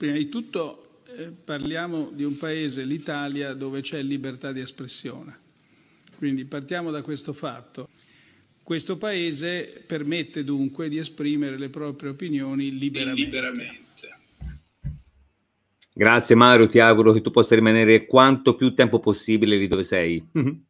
Prima di tutto eh, parliamo di un paese, l'Italia, dove c'è libertà di espressione. Quindi partiamo da questo fatto. Questo paese permette dunque di esprimere le proprie opinioni liberamente. liberamente. Grazie Mario, ti auguro che tu possa rimanere quanto più tempo possibile lì dove sei.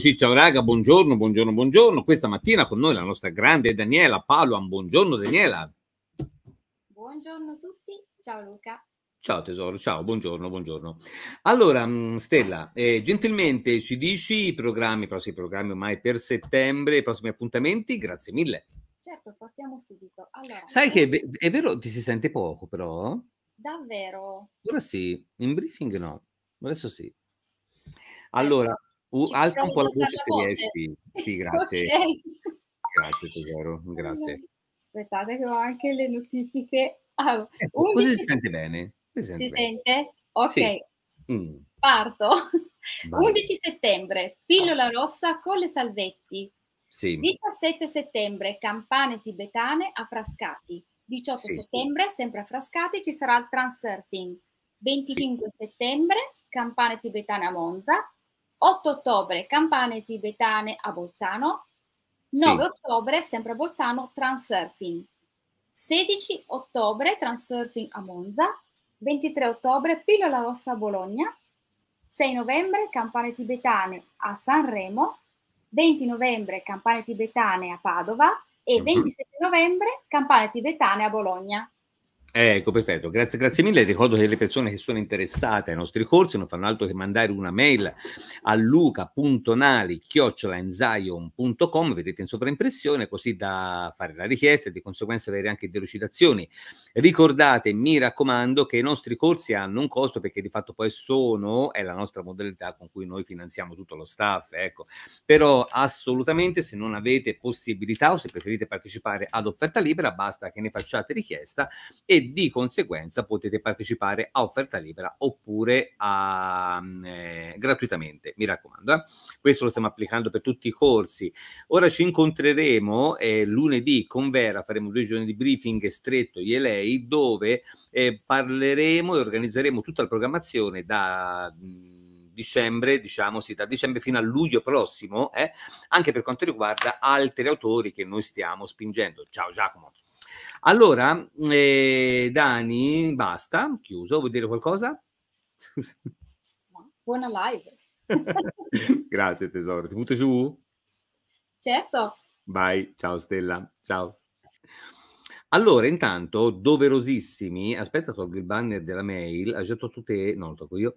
Così, ciao raga, buongiorno, buongiorno, buongiorno. Questa mattina con noi la nostra grande Daniela Paluan. Buongiorno Daniela. Buongiorno a tutti, ciao Luca. Ciao tesoro, ciao, buongiorno, buongiorno. Allora, mm, Stella, eh, gentilmente ci dici i programmi, i prossimi programmi ormai per settembre, i prossimi appuntamenti, grazie mille. Certo, partiamo subito. Allora, Sai eh, che è, è vero, ti si sente poco però? Davvero? Ora sì, in briefing no, adesso sì. Certo. Allora, Uh, alza un po' la voce se riesci. Sì, grazie. okay. Grazie tesoro, grazie. Aspettate che ho anche le notifiche. Ah, ecco, così si sente bene. Si sente? Si bene. sente? Ok. Sì. Mm. Parto. Vai. 11 settembre, pillola rossa con le salvetti. Sì. 17 settembre, campane tibetane a Frascati. 18 sì. settembre, sempre a Frascati, ci sarà il transurfing. 25 settembre, campane tibetane a Monza. 8 ottobre campane tibetane a Bolzano, 9 sì. ottobre sempre a Bolzano Transurfing, 16 ottobre Transurfing a Monza, 23 ottobre Pillola Rossa a Bologna, 6 novembre campane tibetane a Sanremo, 20 novembre campane tibetane a Padova e 27 mhm. novembre campane tibetane a Bologna. Ecco, perfetto, grazie, grazie mille. Ricordo che le persone che sono interessate ai nostri corsi non fanno altro che mandare una mail a luca.nali.enzion.com, vedete in sovraimpressione, così da fare la richiesta e di conseguenza avere anche delucidazioni. Ricordate, mi raccomando, che i nostri corsi hanno un costo perché di fatto poi sono, è la nostra modalità con cui noi finanziamo tutto lo staff, ecco. Però assolutamente se non avete possibilità o se preferite partecipare ad offerta libera, basta che ne facciate richiesta e di conseguenza potete partecipare a offerta libera oppure a, mm, eh, gratuitamente, mi raccomando. Eh. Questo lo stiamo applicando per tutti i corsi. Ora ci incontreremo eh, lunedì con Vera, faremo due giorni di briefing stretto io e lei, dove eh, parleremo e organizzeremo tutta la programmazione da... Mm, dicembre, diciamo sì, da dicembre fino a luglio prossimo, eh, anche per quanto riguarda altri autori che noi stiamo spingendo. Ciao Giacomo. Allora, eh, Dani, basta, chiuso, vuoi dire qualcosa? Buona live. Grazie tesoro, ti butto giù? Certo. Vai, ciao Stella, ciao. Allora, intanto, doverosissimi, aspetta, tolgo il banner della mail, ha già tolto te, no, lo tolgo io.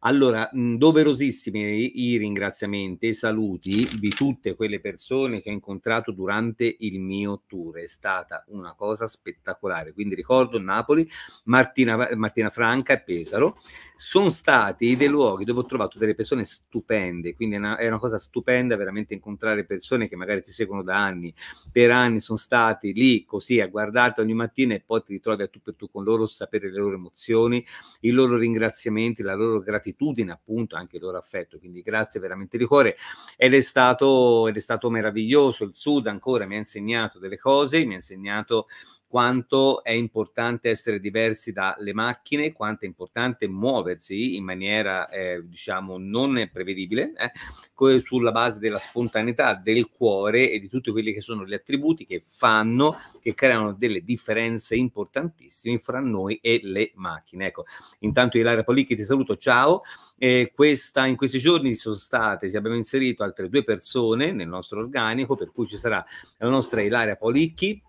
Allora, mm, doverosissimi i ringraziamenti e saluti di tutte quelle persone che ho incontrato durante il mio tour, è stata una cosa spettacolare, quindi ricordo Napoli, Martina, Martina Franca e Pesaro, sono stati dei luoghi dove ho trovato delle persone stupende, quindi è una, è una cosa stupenda veramente incontrare persone che magari ti seguono da anni, per anni sono stati lì così a guardare guardarti ogni mattina e poi ti ritrovi a tu per tu con loro, sapere le loro emozioni, i loro ringraziamenti, la loro gratitudine, appunto, anche il loro affetto. Quindi grazie veramente di cuore. Ed è stato, ed è stato meraviglioso. Il Sud ancora mi ha insegnato delle cose, mi ha insegnato quanto è importante essere diversi dalle macchine, quanto è importante muoversi in maniera, eh, diciamo, non prevedibile, eh, sulla base della spontaneità del cuore e di tutti quelli che sono gli attributi che fanno, che creano delle differenze importantissime fra noi e le macchine. Ecco, intanto Ilaria Policchi ti saluto, ciao. Eh, questa, in questi giorni sono state, si abbiamo inserito altre due persone nel nostro organico, per cui ci sarà la nostra Ilaria Policchi,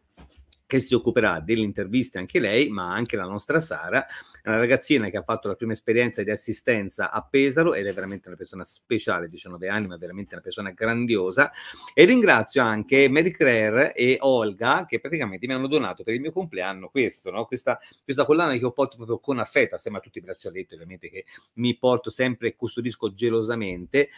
che si occuperà delle interviste anche lei, ma anche la nostra Sara, una ragazzina che ha fatto la prima esperienza di assistenza a Pesaro ed è veramente una persona speciale, 19 anni, ma veramente una persona grandiosa. E ringrazio anche Mary Claire e Olga che praticamente mi hanno donato per il mio compleanno questo, no? questa, questa collana che ho porto proprio con affetto, assieme a tutti i braccialetti ovviamente che mi porto sempre e custodisco gelosamente,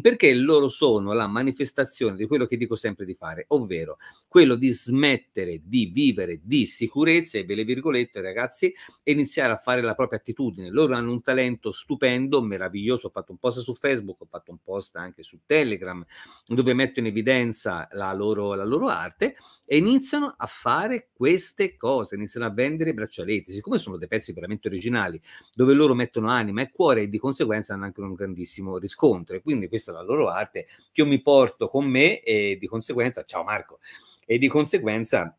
perché loro sono la manifestazione di quello che dico sempre di fare, ovvero quello di smettere di vivere di sicurezza e ve le virgolette ragazzi e iniziare a fare la propria attitudine loro hanno un talento stupendo meraviglioso ho fatto un post su facebook ho fatto un post anche su telegram dove metto in evidenza la loro, la loro arte e iniziano a fare queste cose iniziano a vendere braccialetti siccome sono dei pezzi veramente originali dove loro mettono anima e cuore e di conseguenza hanno anche un grandissimo riscontro e quindi questa è la loro arte che io mi porto con me e di conseguenza ciao Marco e di conseguenza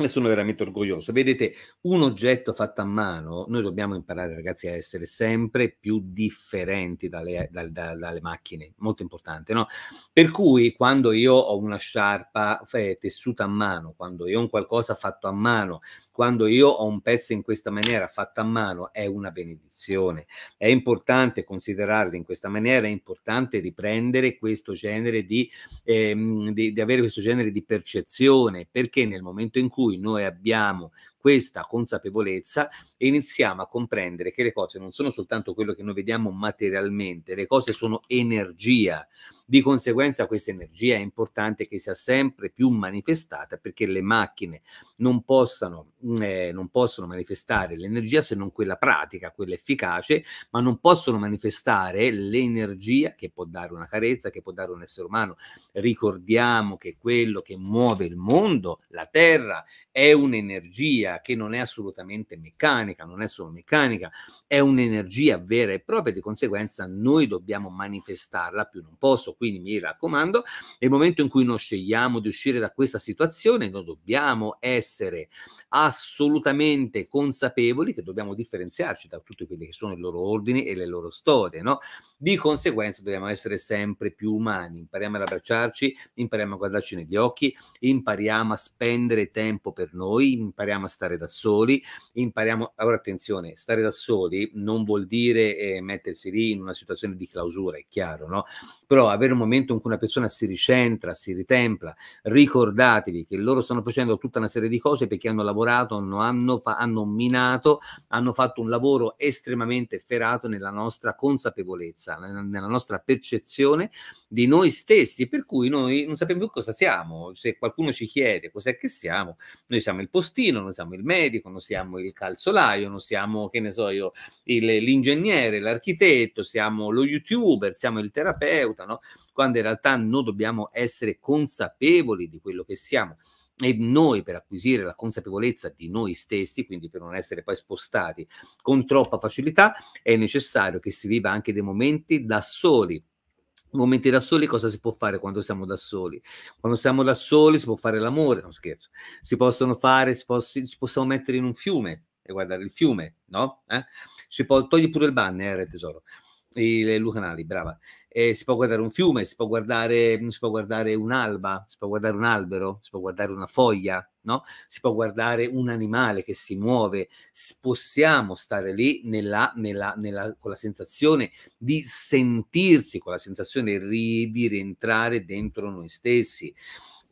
ne sono veramente orgoglioso. Vedete, un oggetto fatto a mano, noi dobbiamo imparare ragazzi a essere sempre più differenti dalle, dalle, dalle macchine, molto importante, no? Per cui quando io ho una sciarpa eh, tessuta a mano, quando io ho un qualcosa fatto a mano, quando io ho un pezzo in questa maniera fatto a mano, è una benedizione. È importante considerarlo in questa maniera, è importante riprendere questo genere di, ehm, di, di avere questo genere di percezione, perché nel momento in cui cui noi abbiamo questa consapevolezza e iniziamo a comprendere che le cose non sono soltanto quello che noi vediamo materialmente, le cose sono energia. Di conseguenza questa energia è importante che sia sempre più manifestata perché le macchine non, possano, mm, eh, non possono manifestare l'energia se non quella pratica, quella efficace, ma non possono manifestare l'energia che può dare una carezza, che può dare un essere umano. Ricordiamo che quello che muove il mondo, la terra, è un'energia energia che non è assolutamente meccanica, non è solo meccanica, è un'energia vera e propria, di conseguenza noi dobbiamo manifestarla più in un posto, quindi mi raccomando, nel momento in cui noi scegliamo di uscire da questa situazione, noi dobbiamo essere assolutamente consapevoli che dobbiamo differenziarci da tutti quelli che sono i loro ordini e le loro storie, no? Di conseguenza dobbiamo essere sempre più umani, impariamo ad abbracciarci, impariamo a guardarci negli occhi, impariamo a spendere tempo per noi, impariamo a stare stare da soli, impariamo, allora attenzione, stare da soli non vuol dire eh, mettersi lì in una situazione di clausura, è chiaro, no? Però avere un momento in cui una persona si ricentra, si ritempla, ricordatevi che loro stanno facendo tutta una serie di cose perché hanno lavorato, hanno, hanno, hanno minato, hanno fatto un lavoro estremamente ferato nella nostra consapevolezza, nella nostra percezione di noi stessi, per cui noi non sappiamo più cosa siamo. Se qualcuno ci chiede cos'è che siamo, noi siamo il postino, noi siamo siamo il medico, non siamo il calzolaio, non siamo, che ne so io, il, l'ingegnere, l'architetto, siamo lo youtuber, siamo il terapeuta, no? quando in realtà noi dobbiamo essere consapevoli di quello che siamo e noi per acquisire la consapevolezza di noi stessi, quindi per non essere poi spostati con troppa facilità, è necessario che si viva anche dei momenti da soli momenti da soli cosa si può fare quando siamo da soli? Quando siamo da soli si può fare l'amore, non scherzo. Si possono fare, si, può, si, si possiamo mettere in un fiume e guardare il fiume, no? Eh? Si può, togli pure il banner, eh, tesoro il Luca Nali, brava. Eh, si può guardare un fiume, si può guardare, mm, si può guardare un'alba, si può guardare un albero, si può guardare una foglia, no? si può guardare un animale che si muove. Possiamo stare lì nella, nella, nella, con la sensazione di sentirsi, con la sensazione di rientrare dentro noi stessi.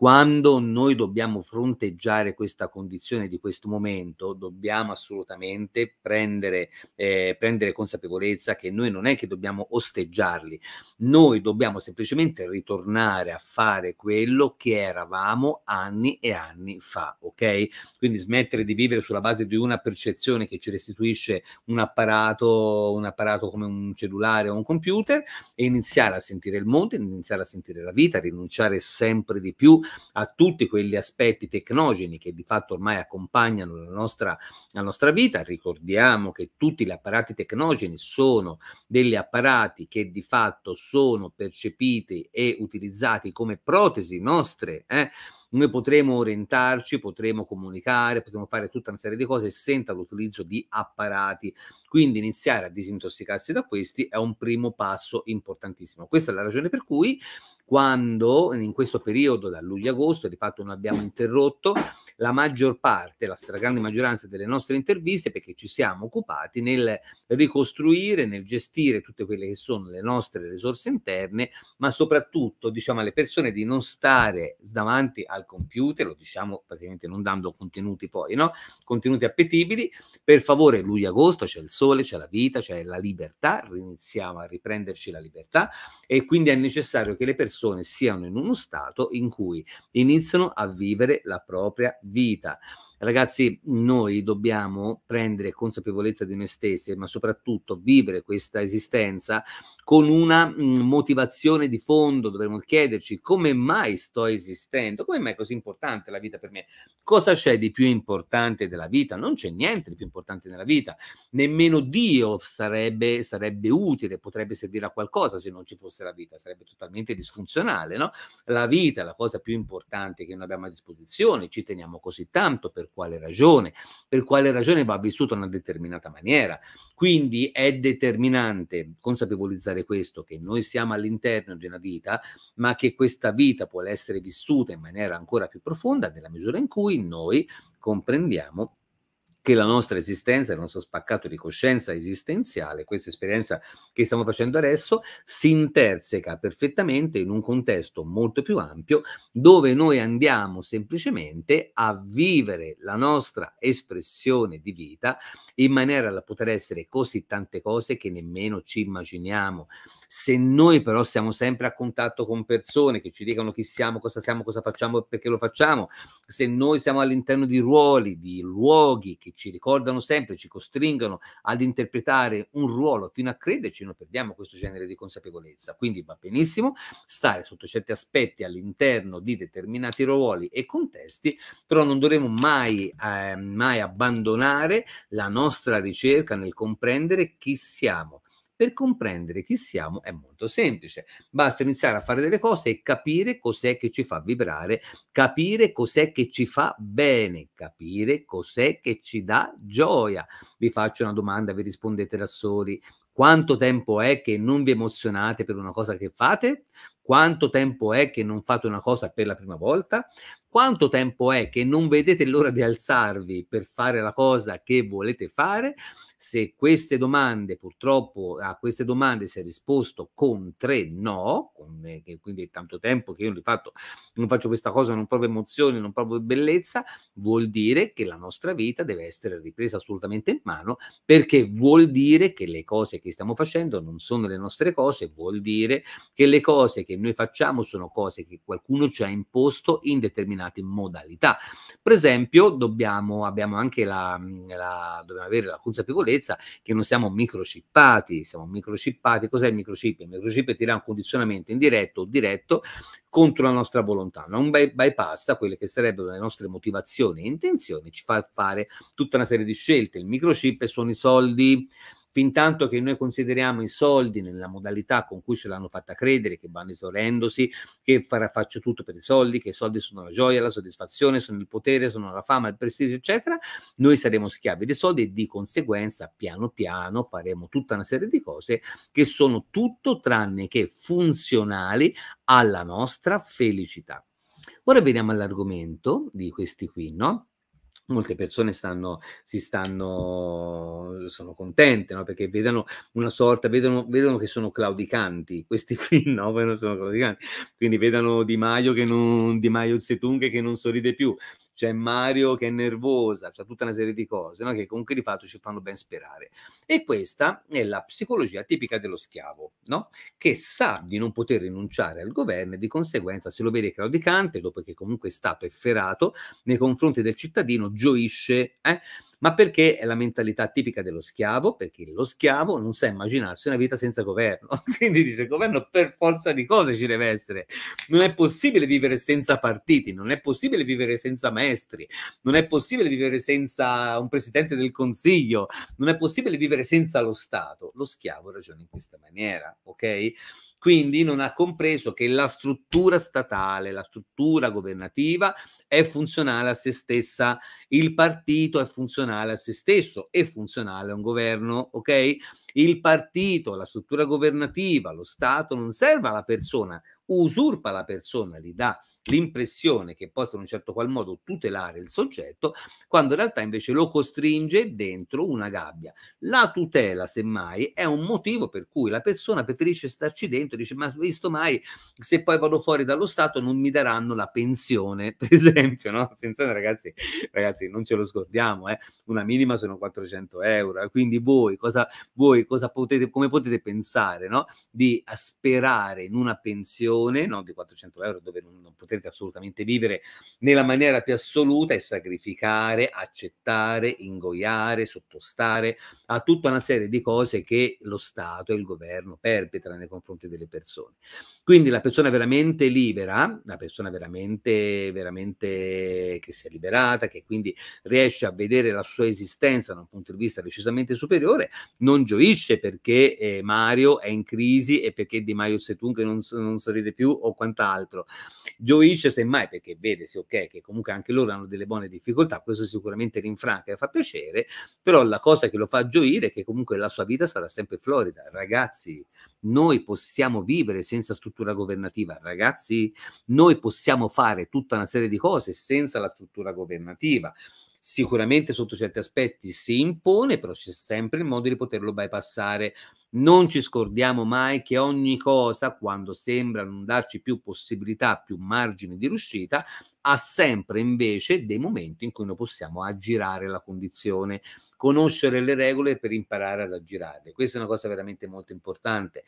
Quando noi dobbiamo fronteggiare questa condizione di questo momento, dobbiamo assolutamente prendere, eh, prendere consapevolezza che noi non è che dobbiamo osteggiarli, noi dobbiamo semplicemente ritornare a fare quello che eravamo anni e anni fa, ok? Quindi smettere di vivere sulla base di una percezione che ci restituisce un apparato, un apparato come un cellulare o un computer e iniziare a sentire il mondo, iniziare a sentire la vita, rinunciare sempre di più a tutti quegli aspetti tecnogeni che di fatto ormai accompagnano la nostra, la nostra vita. Ricordiamo che tutti gli apparati tecnogeni sono degli apparati che di fatto sono percepiti e utilizzati come protesi nostre. Eh? noi potremo orientarci, potremo comunicare, potremo fare tutta una serie di cose senza l'utilizzo di apparati. Quindi iniziare a disintossicarsi da questi è un primo passo importantissimo. Questa è la ragione per cui quando in questo periodo da luglio agosto di fatto non abbiamo interrotto la maggior parte, la stragrande maggioranza delle nostre interviste perché ci siamo occupati nel ricostruire, nel gestire tutte quelle che sono le nostre risorse interne, ma soprattutto diciamo alle persone di non stare davanti a al computer, lo diciamo praticamente non dando contenuti poi, no? Contenuti appetibili. Per favore, luglio-agosto c'è il sole, c'è la vita, c'è la libertà, iniziamo a riprenderci la libertà e quindi è necessario che le persone siano in uno stato in cui iniziano a vivere la propria vita. Ragazzi, noi dobbiamo prendere consapevolezza di noi stessi, ma soprattutto vivere questa esistenza con una mm, motivazione di fondo. Dovremmo chiederci come mai sto esistendo, come mai è così importante la vita per me, cosa c'è di più importante della vita? Non c'è niente di più importante nella vita, nemmeno Dio sarebbe, sarebbe utile, potrebbe servire a qualcosa se non ci fosse la vita, sarebbe totalmente disfunzionale. No? La vita è la cosa più importante che noi abbiamo a disposizione, ci teniamo così tanto per per quale ragione, per quale ragione va vissuto in una determinata maniera. Quindi è determinante consapevolizzare questo, che noi siamo all'interno di una vita, ma che questa vita può essere vissuta in maniera ancora più profonda nella misura in cui noi comprendiamo che la nostra esistenza, il nostro spaccato di coscienza esistenziale, questa esperienza che stiamo facendo adesso, si interseca perfettamente in un contesto molto più ampio dove noi andiamo semplicemente a vivere la nostra espressione di vita in maniera da poter essere così tante cose che nemmeno ci immaginiamo. Se noi però siamo sempre a contatto con persone che ci dicono chi siamo, cosa siamo, cosa facciamo e perché lo facciamo, se noi siamo all'interno di ruoli, di luoghi che ci ricordano sempre, ci costringono ad interpretare un ruolo fino a crederci, noi perdiamo questo genere di consapevolezza. Quindi va benissimo stare sotto certi aspetti all'interno di determinati ruoli e contesti, però non dovremo mai, eh, mai abbandonare la nostra ricerca nel comprendere chi siamo per comprendere chi siamo è molto semplice, basta iniziare a fare delle cose e capire cos'è che ci fa vibrare, capire cos'è che ci fa bene, capire cos'è che ci dà gioia. Vi faccio una domanda, vi rispondete da soli. Quanto tempo è che non vi emozionate per una cosa che fate? Quanto tempo è che non fate una cosa per la prima volta? Quanto tempo è che non vedete l'ora di alzarvi per fare la cosa che volete fare? Se queste domande, purtroppo a queste domande si è risposto con tre no, con, eh, quindi è tanto tempo che io non, fatto, non faccio questa cosa, non provo emozioni, non provo bellezza, vuol dire che la nostra vita deve essere ripresa assolutamente in mano perché vuol dire che le cose che stiamo facendo non sono le nostre cose, vuol dire che le cose che noi facciamo sono cose che qualcuno ci ha imposto in determinate modalità. Per esempio, dobbiamo, abbiamo anche la, la dobbiamo avere la consapevolezza consapevolezza che non siamo microchippati, siamo microchippati. Cos'è il microchip? Il microchip tira un condizionamento indiretto o diretto contro la nostra volontà, non by- bypassa quelle che sarebbero le nostre motivazioni e intenzioni, ci fa fare tutta una serie di scelte. Il microchip sono i soldi, fin tanto che noi consideriamo i soldi nella modalità con cui ce l'hanno fatta credere, che vanno esaurendosi, che farà, faccio tutto per i soldi, che i soldi sono la gioia, la soddisfazione, sono il potere, sono la fama, il prestigio, eccetera, noi saremo schiavi dei soldi e di conseguenza piano piano faremo tutta una serie di cose che sono tutto tranne che funzionali alla nostra felicità. Ora veniamo all'argomento di questi qui, no? molte persone stanno, si stanno, sono contente, no? Perché vedono una sorta, vedono, vedono, che sono claudicanti, questi qui no, non sono claudicanti, quindi vedono Di Maio che non, Di Maio Setunghe che non sorride più, c'è cioè, Mario che è nervosa, c'è cioè, tutta una serie di cose no? che comunque di fatto ci fanno ben sperare. E questa è la psicologia tipica dello schiavo, no? che sa di non poter rinunciare al governo e di conseguenza se lo vede claudicante, dopo che comunque è stato efferato, nei confronti del cittadino gioisce. Eh? ma perché è la mentalità tipica dello schiavo, perché lo schiavo non sa immaginarsi una vita senza governo. Quindi dice governo per forza di cose ci deve essere. Non è possibile vivere senza partiti, non è possibile vivere senza maestri, non è possibile vivere senza un presidente del consiglio, non è possibile vivere senza lo Stato. Lo schiavo ragiona in questa maniera, ok? quindi non ha compreso che la struttura statale, la struttura governativa è funzionale a se stessa, il partito è funzionale a se stesso, è funzionale a un governo, ok? Il partito, la struttura governativa, lo Stato non serve alla persona, usurpa la persona, gli dà l'impressione che possa in un certo qual modo tutelare il soggetto, quando in realtà invece lo costringe dentro una gabbia. La tutela, semmai, è un motivo per cui la persona preferisce starci dentro, dice ma visto mai se poi vado fuori dallo Stato non mi daranno la pensione, per esempio, no? Attenzione ragazzi, ragazzi, non ce lo scordiamo, eh? una minima sono 400 euro, eh? quindi voi cosa, voi cosa potete, come potete pensare, no? Di sperare in una pensione milione, non di 400 euro, dove non, non potrete assolutamente vivere nella maniera più assoluta e sacrificare, accettare, ingoiare, sottostare a tutta una serie di cose che lo Stato e il governo perpetra nei confronti delle persone. Quindi la persona veramente libera, la persona veramente, veramente che si è liberata, che quindi riesce a vedere la sua esistenza da un punto di vista decisamente superiore, non gioisce perché eh, Mario è in crisi e perché Di Maio Setun che non, non sorride di più o quant'altro. Gioisce semmai perché vede, sì, ok, che comunque anche loro hanno delle buone difficoltà, questo sicuramente rinfranca e fa piacere, però la cosa che lo fa gioire è che comunque la sua vita sarà sempre florida. Ragazzi, noi possiamo vivere senza struttura governativa, ragazzi, noi possiamo fare tutta una serie di cose senza la struttura governativa sicuramente sotto certi aspetti si impone, però c'è sempre il modo di poterlo bypassare. Non ci scordiamo mai che ogni cosa, quando sembra non darci più possibilità, più margini di riuscita, ha sempre invece dei momenti in cui noi possiamo aggirare la condizione, conoscere le regole per imparare ad aggirarle. Questa è una cosa veramente molto importante.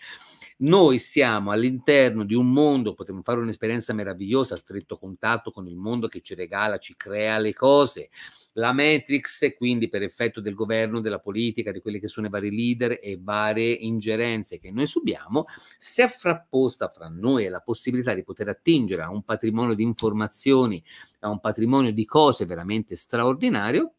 Noi siamo all'interno di un mondo, potremmo fare un'esperienza meravigliosa, a stretto contatto con il mondo che ci regala, ci crea le cose la Matrix, quindi per effetto del governo, della politica, di quelli che sono i vari leader e varie ingerenze che noi subiamo, si è frapposta fra noi e la possibilità di poter attingere a un patrimonio di informazioni, a un patrimonio di cose veramente straordinario,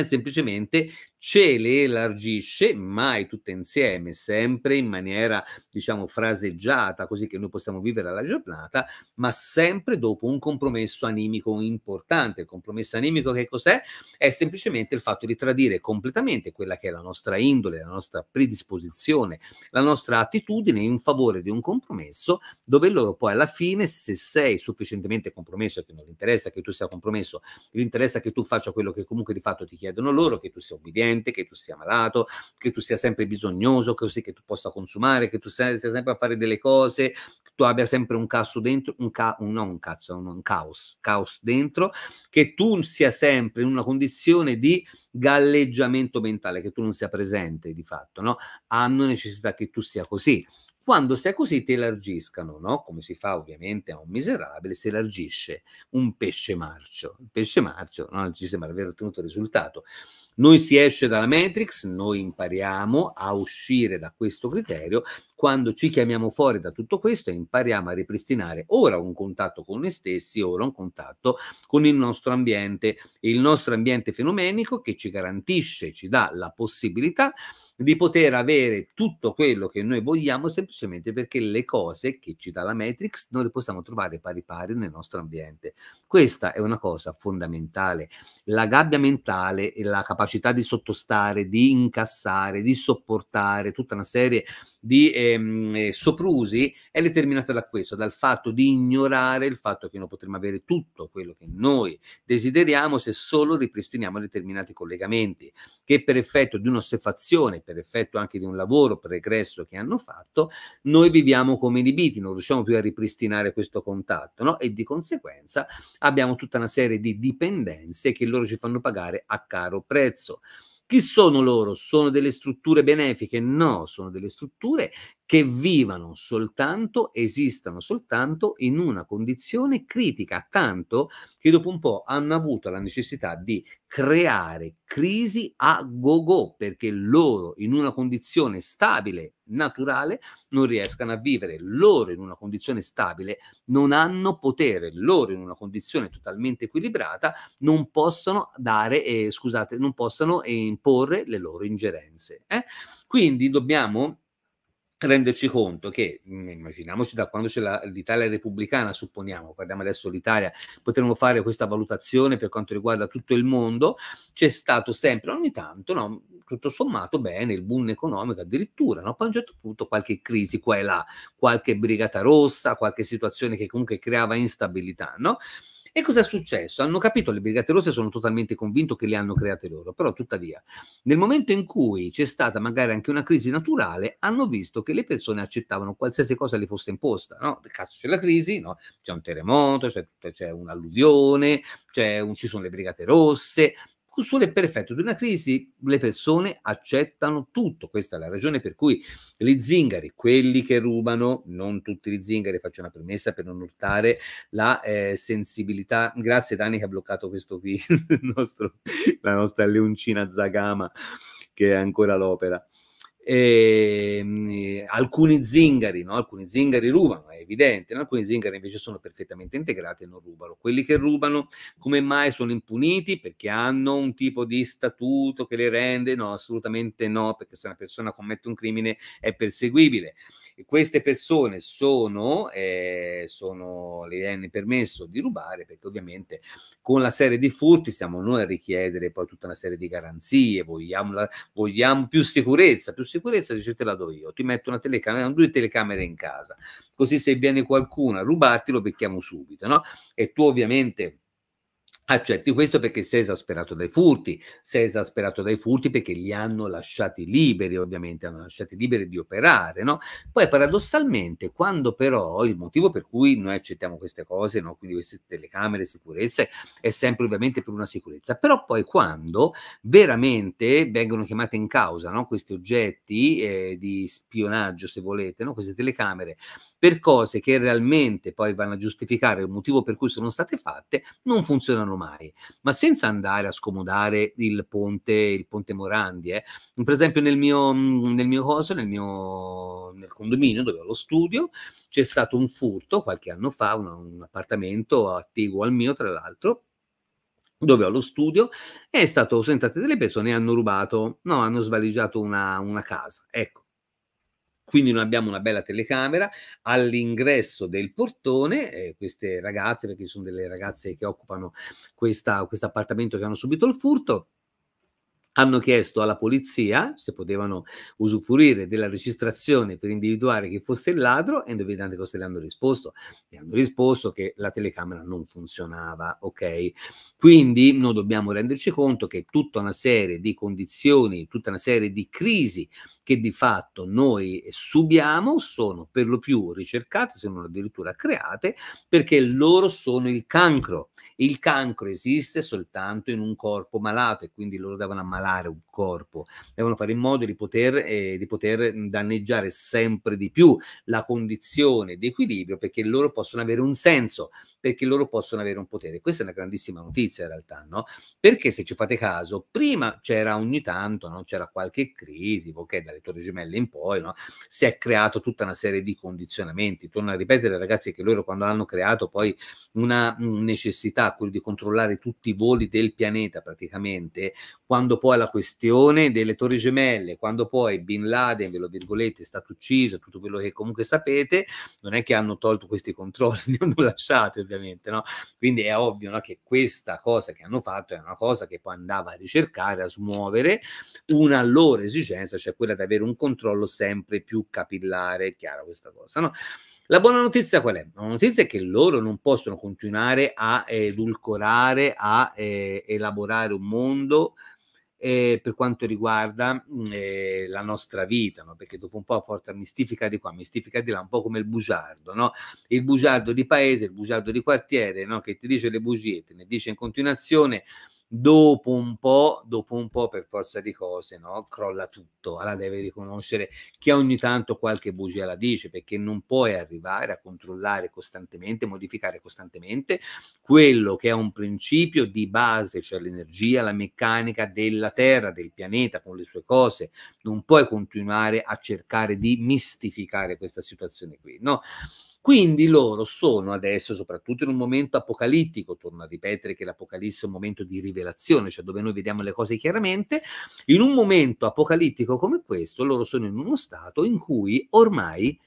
semplicemente ce le elargisce, mai tutte insieme, sempre in maniera, diciamo, fraseggiata, così che noi possiamo vivere la giornata, ma sempre dopo un compromesso animico importante. Il compromesso animico che cos'è? È semplicemente il fatto di tradire completamente quella che è la nostra indole, la nostra predisposizione, la nostra attitudine in favore di un compromesso dove loro poi alla fine, se sei sufficientemente compromesso, che non gli interessa che tu sia compromesso, gli interessa che tu faccia quello che comunque di fatto ti chiedono loro, che tu sia obbediente, fisicamente, che tu sia malato, che tu sia sempre bisognoso, così che tu possa consumare, che tu sia, sia sempre a fare delle cose, che tu abbia sempre un cazzo dentro, un ca- un, non un cazzo, un, un caos, caos dentro, che tu sia sempre in una condizione di galleggiamento mentale, che tu non sia presente di fatto, no? Hanno necessità che tu sia così quando sia così ti elargiscano, no? come si fa ovviamente a un miserabile, si elargisce un pesce marcio. Il pesce marcio non ci sembra aver ottenuto il risultato. Noi si esce dalla matrix, noi impariamo a uscire da questo criterio quando ci chiamiamo fuori da tutto questo e impariamo a ripristinare ora un contatto con noi stessi, ora un contatto con il nostro ambiente, il nostro ambiente fenomenico che ci garantisce, ci dà la possibilità di poter avere tutto quello che noi vogliamo semplicemente perché le cose che ci dà la Matrix non le possiamo trovare pari pari nel nostro ambiente. Questa è una cosa fondamentale. La gabbia mentale e la capacità di sottostare, di incassare, di sopportare tutta una serie di eh, ehm, eh, soprusi è determinata da questo, dal fatto di ignorare il fatto che noi potremmo avere tutto quello che noi desideriamo se solo ripristiniamo determinati collegamenti, che per effetto di un'ossefazione, per effetto anche di un lavoro pregresso che hanno fatto, noi viviamo come inibiti, non riusciamo più a ripristinare questo contatto no? e di conseguenza abbiamo tutta una serie di dipendenze che loro ci fanno pagare a caro prezzo. Chi sono loro? Sono delle strutture benefiche? No, sono delle strutture che vivano soltanto, esistano soltanto in una condizione critica, tanto che dopo un po' hanno avuto la necessità di creare crisi a go-go perché loro in una condizione stabile, naturale, non riescano a vivere, loro in una condizione stabile non hanno potere, loro in una condizione totalmente equilibrata non possono dare, eh, scusate, non possono imporre le loro ingerenze. Eh? Quindi dobbiamo renderci conto che, mm, immaginiamoci da quando c'è la, l'Italia repubblicana, supponiamo, guardiamo adesso l'Italia, potremmo fare questa valutazione per quanto riguarda tutto il mondo, c'è stato sempre, ogni tanto, no, tutto sommato bene, il boom economico addirittura, no? poi a un certo punto qualche crisi qua e là, qualche brigata rossa, qualche situazione che comunque creava instabilità, no? E cosa è successo? Hanno capito le Brigate Rosse, sono totalmente convinto che le hanno create loro, però tuttavia, nel momento in cui c'è stata magari anche una crisi naturale, hanno visto che le persone accettavano qualsiasi cosa le fosse imposta, no? Cazzo c'è la crisi, no? C'è un terremoto, c'è, c'è un'alluvione, c'è un, ci sono le Brigate Rosse, sulle per effetto di una crisi le persone accettano tutto. Questa è la ragione per cui gli zingari, quelli che rubano, non tutti gli zingari, faccio una premessa per non urtare la eh, sensibilità. Grazie Dani che ha bloccato questo qui, il nostro, la nostra leoncina Zagama che è ancora l'opera. Ehm, eh, alcuni zingari, no? alcuni zingari rubano, è evidente, no? alcuni zingari invece sono perfettamente integrati e non rubano. Quelli che rubano, come mai sono impuniti? Perché hanno un tipo di statuto che le rende? No, assolutamente no, perché se una persona commette un crimine è perseguibile. E queste persone sono, eh, sono, le viene permesso di rubare perché ovviamente con la serie di furti siamo noi a richiedere poi tutta una serie di garanzie, vogliamo, la, vogliamo più sicurezza, più sicurezza, dice te la do io, ti metto una telecamera, hanno due telecamere in casa, così se viene qualcuno a rubarti lo becchiamo subito, no? E tu ovviamente Accetti ah, cioè, questo perché si è esasperato dai furti, si è esasperato dai furti perché li hanno lasciati liberi, ovviamente, hanno lasciati liberi di operare, no? Poi paradossalmente, quando però il motivo per cui noi accettiamo queste cose, no? Quindi queste telecamere, sicurezze, è sempre ovviamente per una sicurezza, però poi quando veramente vengono chiamate in causa, no? Questi oggetti eh, di spionaggio, se volete, no? Queste telecamere, per cose che realmente poi vanno a giustificare il motivo per cui sono state fatte, non funzionano mai, ma senza andare a scomodare il ponte, il ponte Morandi. Eh. Per esempio nel mio, mm, nel mio coso, nel mio nel condominio dove ho lo studio, c'è stato un furto qualche anno fa, un, un appartamento attivo al mio tra l'altro, dove ho lo studio, è stato, sono entrate delle persone e hanno rubato, no, hanno svaligiato una, una casa. Ecco, quindi non abbiamo una bella telecamera all'ingresso del portone eh, queste ragazze perché ci sono delle ragazze che occupano questa, questo appartamento che hanno subito il furto hanno chiesto alla polizia se potevano usufruire della registrazione per individuare chi fosse il ladro e indovinate cosa le hanno risposto? Le hanno risposto che la telecamera non funzionava, ok? Quindi noi dobbiamo renderci conto che tutta una serie di condizioni, tutta una serie di crisi che di fatto noi subiamo sono per lo più ricercate, se non addirittura create, perché loro sono il cancro. Il cancro esiste soltanto in un corpo malato e quindi loro devono ammalare ammazzare un corpo, devono fare in modo di poter, eh, di poter mhmm, danneggiare sempre di più la condizione di equilibrio perché loro possono avere un senso, perché loro possono avere un potere. Questa è una grandissima notizia in realtà, no? Perché se ci fate caso, prima c'era ogni tanto, no? c'era qualche crisi, ok, dalle torri gemelle in poi, no? si è creato tutta una serie di condizionamenti. Torno a ripetere ragazzi che loro quando hanno creato poi una mhmm, necessità, quello di controllare tutti i voli del pianeta praticamente, quando poi poi la questione delle torri gemelle, quando poi Bin Laden, virgolette, è stato ucciso, tutto quello che comunque sapete, non è che hanno tolto questi controlli, li hanno lasciati ovviamente, no? Quindi è ovvio no, che questa cosa che hanno fatto è una cosa che poi andava a ricercare, a smuovere una loro esigenza, cioè quella di avere un controllo sempre più capillare, chiara questa cosa, no? La buona notizia qual è? La notizia è che loro non possono continuare a edulcorare, a eh, elaborare un mondo eh, per quanto riguarda mm, eh, la nostra vita, no? perché dopo un po' forza mistifica di qua, mistifica di là, un po' come il bugiardo, no? il bugiardo di paese, il bugiardo di quartiere, no? che ti dice le bugie, te ne dice in continuazione, dopo un po', dopo un po' per forza di cose, no? crolla tutto. Allora deve riconoscere che ogni tanto qualche bugia la dice, perché non puoi arrivare a controllare costantemente, modificare costantemente quello che è un principio di base, cioè l'energia, la meccanica della Terra, del pianeta, con le sue cose. Non puoi continuare a cercare di mistificare questa situazione qui, no? Quindi loro sono adesso, soprattutto in un momento apocalittico, torno a ripetere che l'Apocalisse è un momento di rivelazione, cioè dove noi vediamo le cose chiaramente, in un momento apocalittico come questo, loro sono in uno stato in cui ormai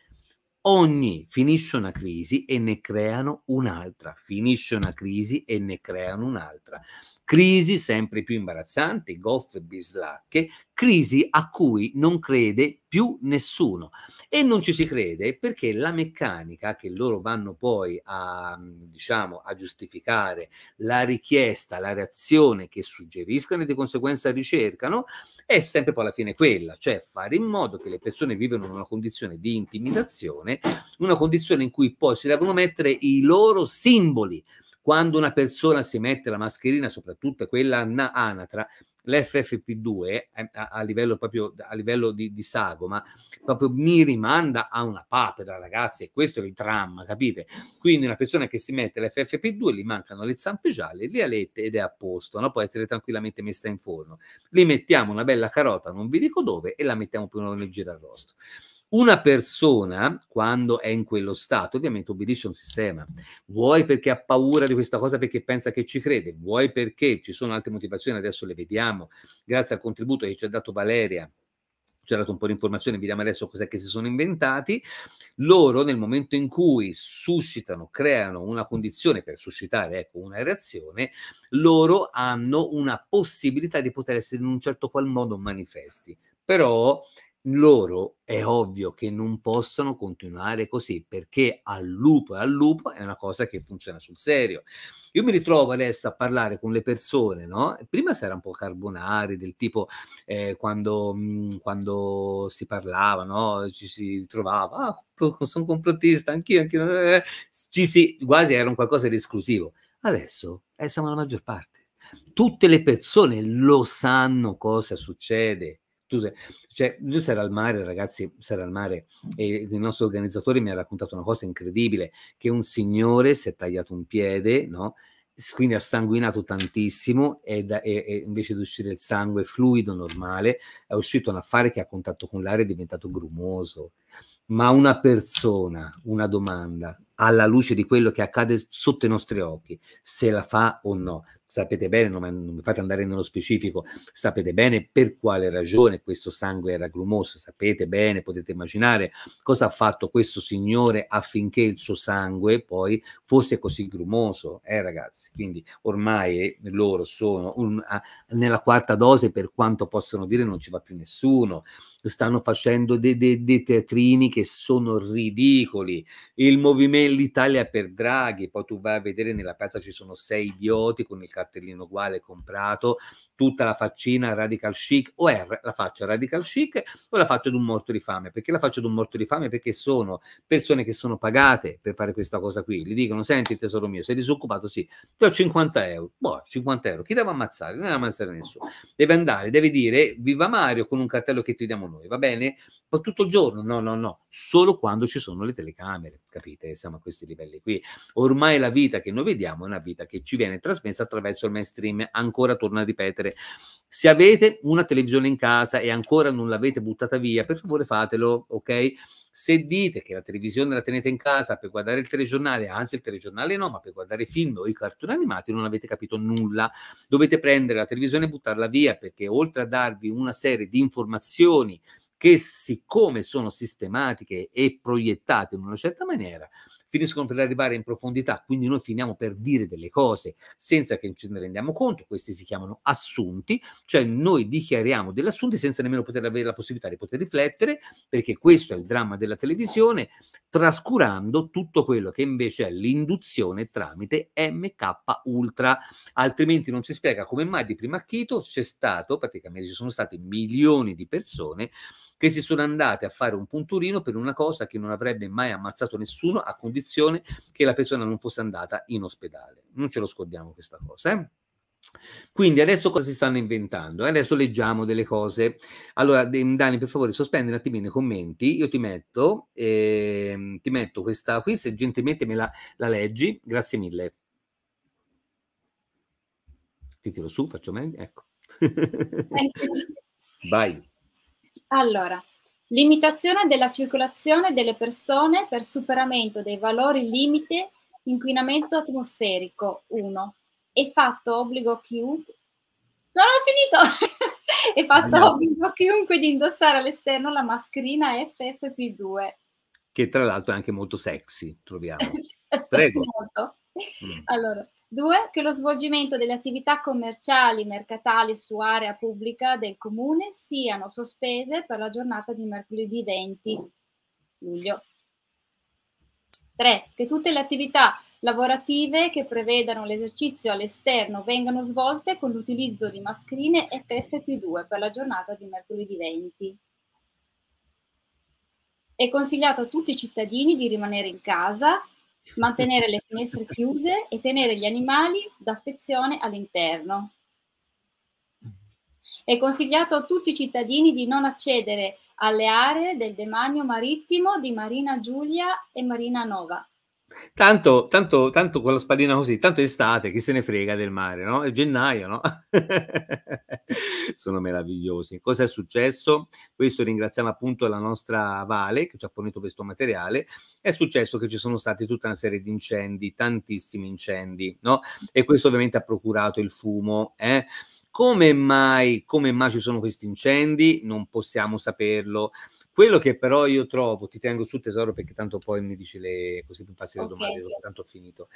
ogni finisce una crisi e ne creano un'altra, finisce una crisi e ne creano un'altra crisi sempre più imbarazzanti, goffe e bislacche, crisi a cui non crede più nessuno. E non ci si crede perché la meccanica che loro vanno poi a, mm, diciamo, a giustificare la richiesta, la reazione che suggeriscono e di conseguenza ricercano, è sempre poi alla fine quella, cioè fare in modo che le persone vivano in una condizione di intimidazione, una condizione in cui poi si devono mettere i loro simboli, quando una persona si mette la mascherina, soprattutto quella anatra, l'FFP2 eh, a, livello proprio a livello di, di sagoma proprio mi rimanda a una papera ragazzi e questo è il dramma capite quindi una persona che si mette l'FFP2 gli mancano le zampe gialle le alette ed è a posto no? può essere tranquillamente messa in forno Li mettiamo una bella carota non vi dico dove e la mettiamo più o meno nel girarrosto una persona, quando è in quello stato, ovviamente obbedisce a un sistema. Vuoi perché ha paura di questa cosa perché pensa che ci crede, vuoi perché ci sono altre motivazioni, adesso le vediamo, grazie al contributo che ci ha dato Valeria ci ha dato un po' di informazione, vediamo adesso cos'è che si sono inventati. Loro, nel momento in cui suscitano, creano una condizione per suscitare ecco, una reazione, loro hanno una possibilità di poter essere in un certo qual modo manifesti. Però loro è ovvio che non possono continuare così perché al lupo e al lupo è una cosa che funziona sul serio. Io mi ritrovo adesso a parlare con le persone, no? Prima si era un po' carbonari, del tipo eh, quando, mhmm, quando, si parlava, no? Ci si trovava, ah, sono complottista, anch'io, anch'io. Eh, ci si, quasi era un qualcosa di esclusivo. Adesso eh, siamo la maggior parte. Tutte le persone lo sanno cosa succede Giuseppe, cioè, lui sarà al mare, ragazzi, sarà al mare e il nostro organizzatore mi ha raccontato una cosa incredibile, che un signore si è tagliato un piede, no? quindi ha sanguinato tantissimo e, da, e, e, invece di uscire il sangue fluido normale è uscito un affare che a contatto con l'aria è diventato grumoso ma una persona una domanda alla luce di quello che accade sotto i nostri occhi se la fa o no sapete bene, non, non mi fate andare nello specifico, sapete bene per quale ragione questo sangue era grumoso, sapete bene, potete immaginare cosa ha fatto questo signore affinché il suo sangue poi fosse così grumoso, eh ragazzi, quindi ormai loro sono un, a, nella quarta dose per quanto possono dire non ci va più nessuno, stanno facendo dei, dei, dei teatrini che sono ridicoli, il movimento l'Italia per Draghi, poi tu vai a vedere nella piazza ci sono sei idioti con il cartellino uguale comprato, tutta la faccina radical chic o è la faccia radical chic o la faccia di un morto di fame. Perché la faccia di un morto di fame? Perché sono persone che sono pagate per fare questa cosa qui. Gli dicono, senti tesoro mio, sei disoccupato? Sì, ti ho 50 euro. Boh, 50 euro. Chi devo ammazzare? Non deve ammazzare nessuno. Deve andare, deve dire, viva Mario con un cartello che ti diamo noi, va bene? Ma tutto il giorno? No, no, no. Solo quando ci sono le telecamere, capite? Siamo a questi livelli qui. Ormai la vita che noi vediamo è una vita che ci viene trasmessa attraverso andare sul mainstream, ancora torno a ripetere. Se avete una televisione in casa e ancora non l'avete buttata via, per favore fatelo, ok? Se dite che la televisione la tenete in casa per guardare il telegiornale, anzi il telegiornale no, ma per guardare film o i cartoni animati, non avete capito nulla. Dovete prendere la televisione e buttarla via perché oltre a darvi una serie di informazioni che siccome sono sistematiche e proiettate in una certa maniera, finiscono per arrivare in profondità, quindi noi finiamo per dire delle cose senza che ce ne rendiamo conto, questi si chiamano assunti, cioè noi dichiariamo degli assunti senza nemmeno poter avere la possibilità di poter riflettere, perché questo è il dramma della televisione, trascurando tutto quello che invece è l'induzione tramite MK Ultra, altrimenti non si spiega come mai di prima acchito c'è stato, praticamente ci sono state milioni di persone che si sono andate a fare un punturino per una cosa che non avrebbe mai ammazzato nessuno a condizione che la persona non fosse andata in ospedale. Non ce lo scordiamo questa cosa, eh? Quindi adesso cosa si stanno inventando? Eh, adesso leggiamo delle cose. Allora, Dani, per favore, sospendi un attimino i commenti. Io ti metto, eh, ti metto questa qui, se gentilmente me la, la leggi. Grazie mille. Ti tiro su, faccio meglio. Ecco. Vai. Allora, limitazione della circolazione delle persone per superamento dei valori limite inquinamento atmosferico 1. È fatto obbligo chiunque... Non ho finito! È fatto allora. obbligo chiunque di indossare all'esterno la mascherina FFP2. Che tra l'altro è anche molto sexy, troviamo. Prego. Mm. Allora, 2. che lo svolgimento delle attività commerciali mercatali su area pubblica del comune siano sospese per la giornata di mercoledì 20 luglio. Tre, che tutte le attività lavorative che prevedano l'esercizio all'esterno vengano svolte con l'utilizzo di mascherine e FFP2 per la giornata di mercoledì 20. È consigliato a tutti i cittadini di rimanere in casa mantenere le finestre chiuse e tenere gli animali d'affezione all'interno. È consigliato a tutti i cittadini di non accedere alle aree del demanio marittimo di Marina Giulia e Marina Nova, Tanto, tanto, tanto con la spadina così, tanto è estate, chi se ne frega del mare, no? È gennaio, no? Sono meravigliosi. Cosa è successo? Questo ringraziamo appunto la nostra Vale che ci ha fornito questo materiale. È successo che ci sono stati tutta una serie di incendi, tantissimi incendi, no? E questo ovviamente ha procurato il fumo, eh? Come mai, come mai ci sono questi incendi? Non possiamo saperlo. Quello che però io trovo, ti tengo su tesoro perché tanto poi mi dici le così mi passi le okay. domande, ho tanto ho finito.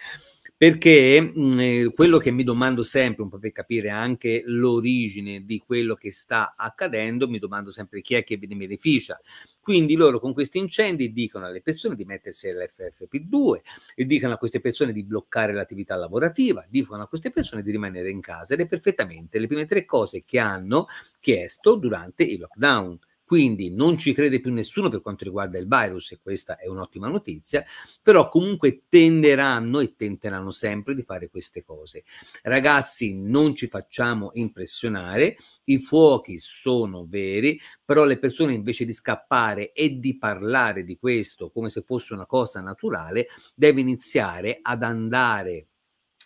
Perché mh, eh, quello che mi domando sempre, un po' per capire anche l'origine di quello che sta accadendo, mi domando sempre chi è che ne beneficia. Quindi loro con questi incendi dicono alle persone di mettersi all'FFP2 e dicono a queste persone di bloccare l'attività lavorativa, dicono a queste persone di rimanere in casa ed è perfettamente le prime tre cose che hanno chiesto durante il lockdown quindi non ci crede più nessuno per quanto riguarda il virus e questa è un'ottima notizia, però comunque tenderanno e tenteranno sempre di fare queste cose. Ragazzi, non ci facciamo impressionare, i fuochi sono veri, però le persone invece di scappare e di parlare di questo come se fosse una cosa naturale, deve iniziare ad andare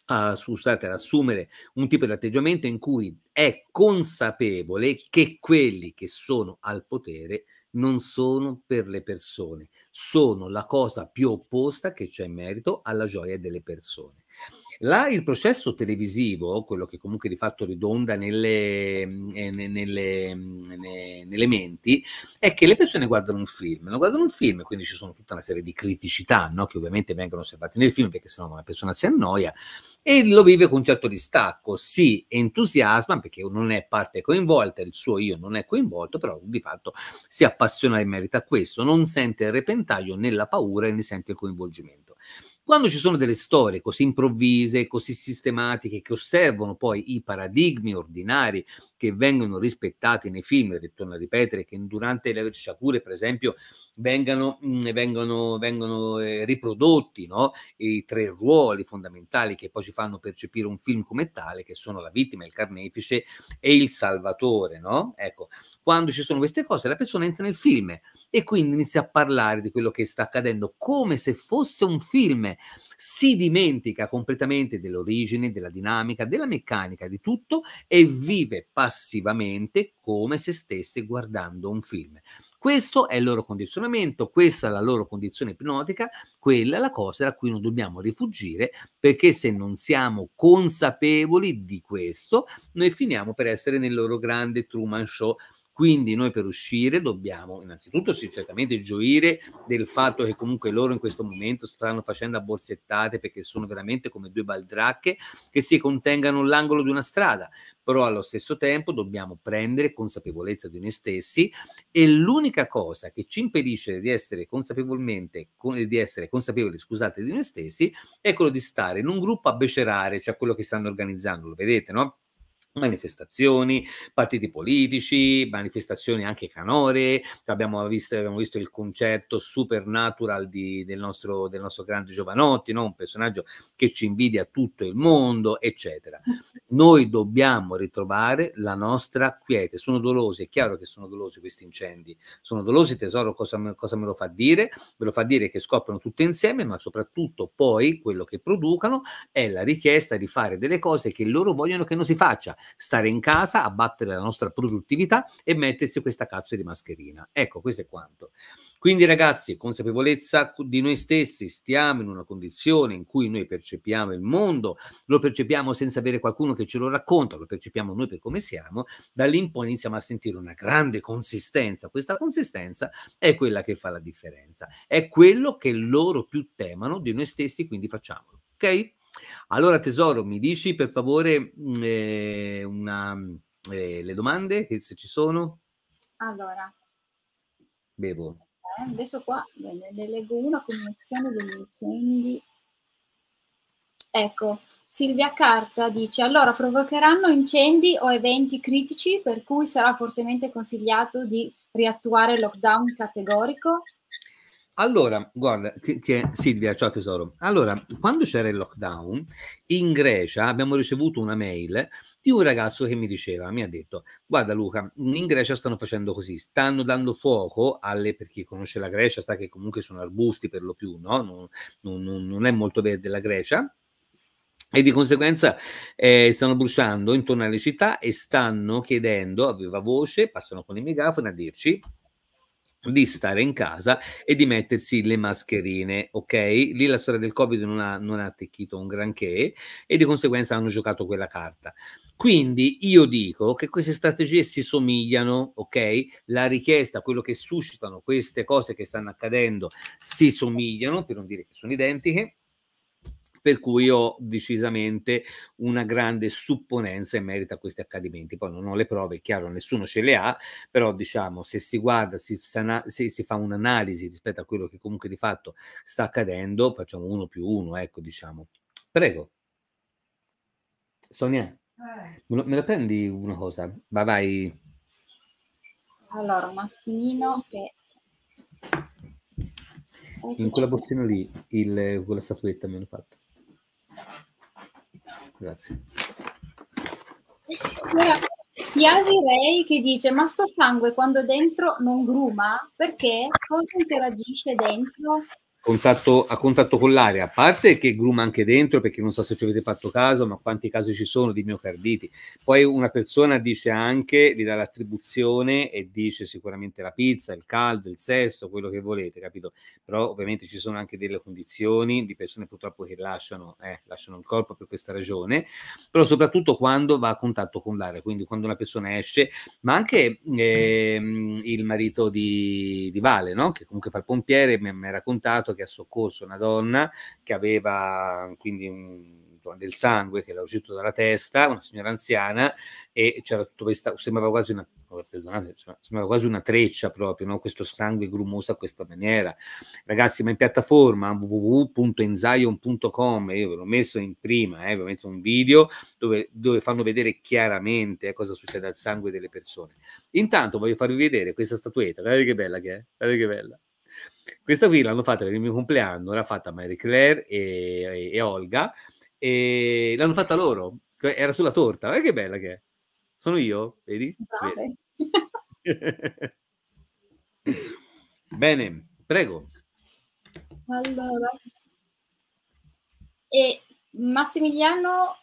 a, scusate, ad assumere un tipo di atteggiamento in cui è consapevole che quelli che sono al potere non sono per le persone, sono la cosa più opposta che c'è in merito alla gioia delle persone. Là il processo televisivo, quello che comunque di fatto ridonda nelle, mm, eh, nelle, mm, nelle, nelle menti, è che le persone guardano un film, lo guardano un film, quindi ci sono tutta una serie di criticità no? che ovviamente vengono osservate nel film perché sennò una persona si annoia e lo vive con un certo distacco, si entusiasma perché non è parte coinvolta, il suo io non è coinvolto, però di fatto si appassiona in merito a questo, non sente il repentaglio né la paura né sente il coinvolgimento. Quando ci sono delle storie così improvvise, così sistematiche, che osservano poi i paradigmi ordinari che vengono rispettati nei film, ritorno a ripetere, che durante le sciacure, per esempio, vengano, mm, vengono, vengono eh, riprodotti no? i tre ruoli fondamentali che poi ci fanno percepire un film come tale, che sono la vittima, il carnefice e il salvatore. No? Ecco, quando ci sono queste cose, la persona entra nel film e quindi inizia a parlare di quello che sta accadendo come se fosse un film insieme, si dimentica completamente dell'origine, della dinamica, della meccanica, di tutto e vive passivamente come se stesse guardando un film. Questo è il loro condizionamento, questa è la loro condizione ipnotica, quella è la cosa da cui non dobbiamo rifugire perché se non siamo consapevoli di questo, noi finiamo per essere nel loro grande Truman Show quindi noi per uscire dobbiamo innanzitutto sì, certamente gioire del fatto che comunque loro in questo momento stanno facendo a borsettate perché sono veramente come due baldracche che si contengano l'angolo di una strada, però allo stesso tempo dobbiamo prendere consapevolezza di noi stessi e l'unica cosa che ci impedisce di essere consapevolmente di essere consapevoli, scusate, di noi stessi è quello di stare in un gruppo a becerare, cioè quello che stanno organizzando, lo vedete, no? manifestazioni, partiti politici, manifestazioni anche canore, abbiamo visto, abbiamo visto il concerto supernatural di, del, nostro, del nostro grande Giovanotti, no? un personaggio che ci invidia tutto il mondo, eccetera. Noi dobbiamo ritrovare la nostra quiete, sono dolosi, è chiaro che sono dolosi questi incendi, sono dolosi tesoro, cosa, cosa me lo fa dire? Me lo fa dire che scoprono tutte insieme, ma soprattutto poi quello che producono è la richiesta di fare delle cose che loro vogliono che non si faccia stare in casa, abbattere la nostra produttività e mettersi questa cazzo di mascherina. Ecco, questo è quanto. Quindi ragazzi, consapevolezza di noi stessi, stiamo in una condizione in cui noi percepiamo il mondo, lo percepiamo senza avere qualcuno che ce lo racconta, lo percepiamo noi per come siamo, da lì in poi iniziamo a sentire una grande consistenza. Questa consistenza è quella che fa la differenza, è quello che loro più temono di noi stessi, quindi facciamolo. Ok? Allora tesoro, mi dici per favore mm, eh, una, mm, eh, le domande che se ci sono? Allora. Bevo. Eh, adesso qua ne leggo una cognizione degli incendi. Ecco, Silvia Carta dice allora provocheranno incendi o eventi critici per cui sarà fortemente consigliato di riattuare lockdown categorico? Allora, guarda, che, che, Silvia, ciao tesoro. Allora, quando c'era il lockdown, in Grecia abbiamo ricevuto una mail di un ragazzo che mi diceva, mi ha detto, guarda Luca, in Grecia stanno facendo così, stanno dando fuoco alle, per chi conosce la Grecia sa che comunque sono arbusti per lo più, no? Non, non, non è molto verde la Grecia, e di conseguenza eh, stanno bruciando intorno alle città e stanno chiedendo aveva voce, passano con i megafoni a dirci di stare in casa e di mettersi le mascherine, ok? Lì la storia del Covid non ha, non ha attecchito un granché e di conseguenza hanno giocato quella carta. Quindi io dico che queste strategie si somigliano, ok? La richiesta, quello che suscitano queste cose che stanno accadendo si somigliano, per non dire che sono identiche per cui ho decisamente una grande supponenza in merito a questi accadimenti. Poi non ho le prove, è chiaro, nessuno ce le ha, però diciamo, se si guarda, si, se si fa un'analisi rispetto a quello che comunque di fatto sta accadendo, facciamo uno più uno, ecco, diciamo. Prego. Sonia, eh. me la prendi una cosa? Vai, vai. Allora, un attimino che... In quella boccina lì, il, quella statuetta mi hanno fatto. Grazie. Allora, Chiasi Rei che dice, ma sto sangue quando dentro non gruma? Perché? Cosa interagisce dentro? contatto, a contatto con l'aria, a parte che gruma anche dentro, perché non so se ci avete fatto caso, ma quanti casi ci sono di miocarditi. Poi una persona dice anche, gli dà l'attribuzione e dice sicuramente la pizza, il caldo, il sesso, quello che volete, capito? Però ovviamente ci sono anche delle condizioni di persone purtroppo che lasciano, eh, lasciano il corpo per questa ragione, però soprattutto quando va a contatto con l'aria, quindi quando una persona esce, ma anche eh, il marito di, di Vale, no? che comunque fa il pompiere, mi ha raccontato privato che ha soccorso una donna che aveva quindi un del sangue che era uscito dalla testa, una signora anziana, e c'era tutto questa, sembrava quasi una, oh, sembrava quasi una treccia proprio, no? questo sangue grumoso a questa maniera. Ragazzi, ma in piattaforma www.enzion.com, io ve l'ho messo in prima, eh, vi ho messo un video dove, dove fanno vedere chiaramente eh, cosa succede al sangue delle persone. Intanto voglio farvi vedere questa statuetta, guardate che bella che è, guardate che bella. Questa qui l'hanno fatta per il mio compleanno, l'ha fatta Mary Claire e, e, e Olga, e l'hanno fatta loro, era sulla torta, guarda che bella che è. Sono io, vedi? vedi. Bene, prego. Allora, e Massimiliano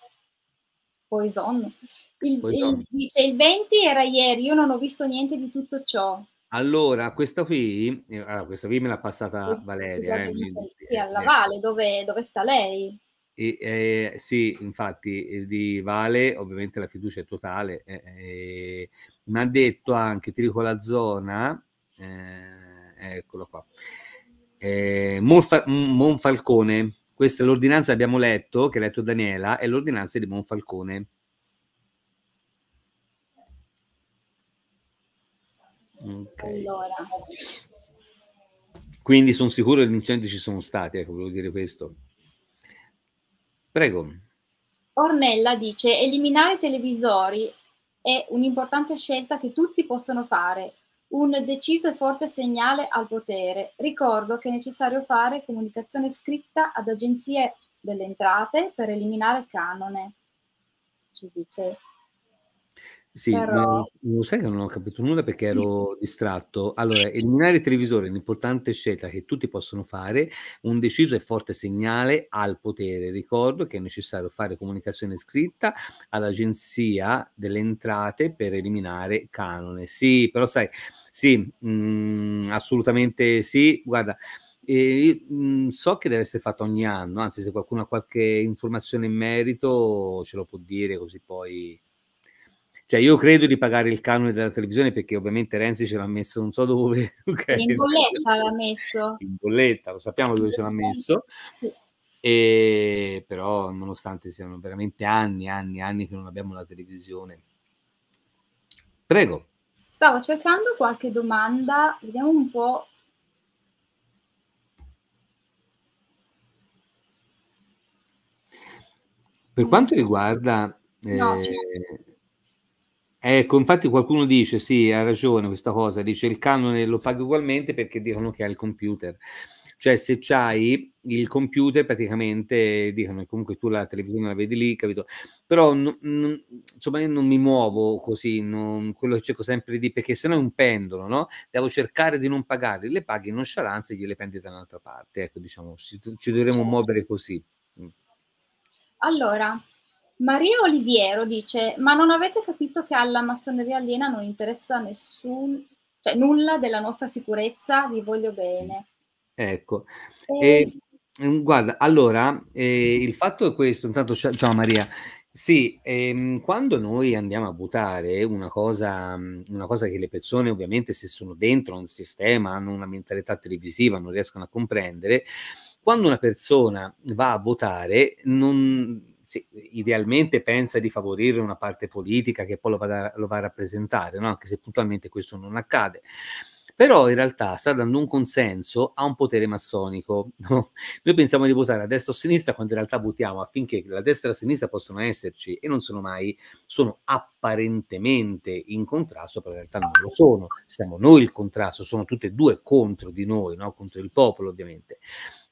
Poison. Il, Poison. Il, dice il 20 era ieri, io non ho visto niente di tutto ciò. Allora, questa qui, eh, allora, questa qui me l'ha passata Valeria. Eh, dice, cioè, sì, alla Vale, dove, dove sta lei? E, eh, sì, infatti, di Vale ovviamente la fiducia è totale. Eh, eh, mi ha detto anche, ti dico la zona, eh, eccolo qua, eh, Monfa- Monfalcone. Questa è l'ordinanza che abbiamo letto, che ha letto Daniela, è l'ordinanza di Monfalcone. Okay. Allora. Quindi sono sicuro che gli incendi ci sono stati, ecco, volevo dire questo. Prego. Ornella dice, eliminare i televisori è un'importante scelta che tutti possono fare, un deciso e forte segnale al potere. Ricordo che è necessario fare comunicazione scritta ad agenzie delle entrate per eliminare il canone, ci dice sì, Però... ma lo sai che non ho capito nulla perché ero distratto. Allora, eliminare il televisore è un'importante scelta che tutti possono fare, un deciso e forte segnale al potere. Ricordo che è necessario fare comunicazione scritta all'agenzia delle entrate per eliminare canone. Sì, però sai, sì, mh, mm, assolutamente sì. Guarda, e, mh, mm, so che deve essere fatto ogni anno, anzi se qualcuno ha qualche informazione in merito ce lo può dire così poi cioè, io credo di pagare il canone della televisione perché ovviamente Renzi ce l'ha messo, non so dove. Okay. In bolletta l'ha messo. In bolletta, lo sappiamo dove ce l'ha messo. Sì. E, però, nonostante siano veramente anni, anni, anni che non abbiamo la televisione. Prego. Stavo cercando qualche domanda, vediamo un po'. Per quanto riguarda... No, eh, Ecco, infatti qualcuno dice, sì, ha ragione questa cosa, dice il canone lo paga ugualmente perché dicono che ha il computer. Cioè se c'hai il computer praticamente dicono comunque tu la televisione la vedi lì, capito? Però non, non, insomma io non mi muovo così, non, quello che cerco sempre di perché se no è un pendolo, no? Devo cercare di non pagare, le paghi in nonchalanza e gliele prendi da un'altra parte, ecco diciamo, ci, ci dovremmo muovere così. Mm. Allora, Maria Oliviero dice: Ma non avete capito che alla massoneria aliena non interessa nessun, cioè, nulla della nostra sicurezza? Vi voglio bene. Ecco. E... E, mm, guarda, allora eh, il fatto è questo. Intanto, ciao Maria. Sì, ehm, quando noi andiamo a buttare una cosa, mm, una cosa che le persone ovviamente se sono dentro un sistema, hanno una mentalità televisiva, non riescono a comprendere, quando una persona va a votare non, sì, idealmente pensa di favorire una parte politica che poi lo va a, lo va a rappresentare, no? anche se puntualmente questo non accade però in realtà sta dando un consenso a un potere massonico. No? Noi pensiamo di votare a destra o a sinistra quando in realtà votiamo affinché la destra e la sinistra possano esserci e non sono mai, sono apparentemente in contrasto, però in realtà non lo sono. Siamo noi il contrasto, sono tutte e due contro di noi, no? contro il popolo ovviamente.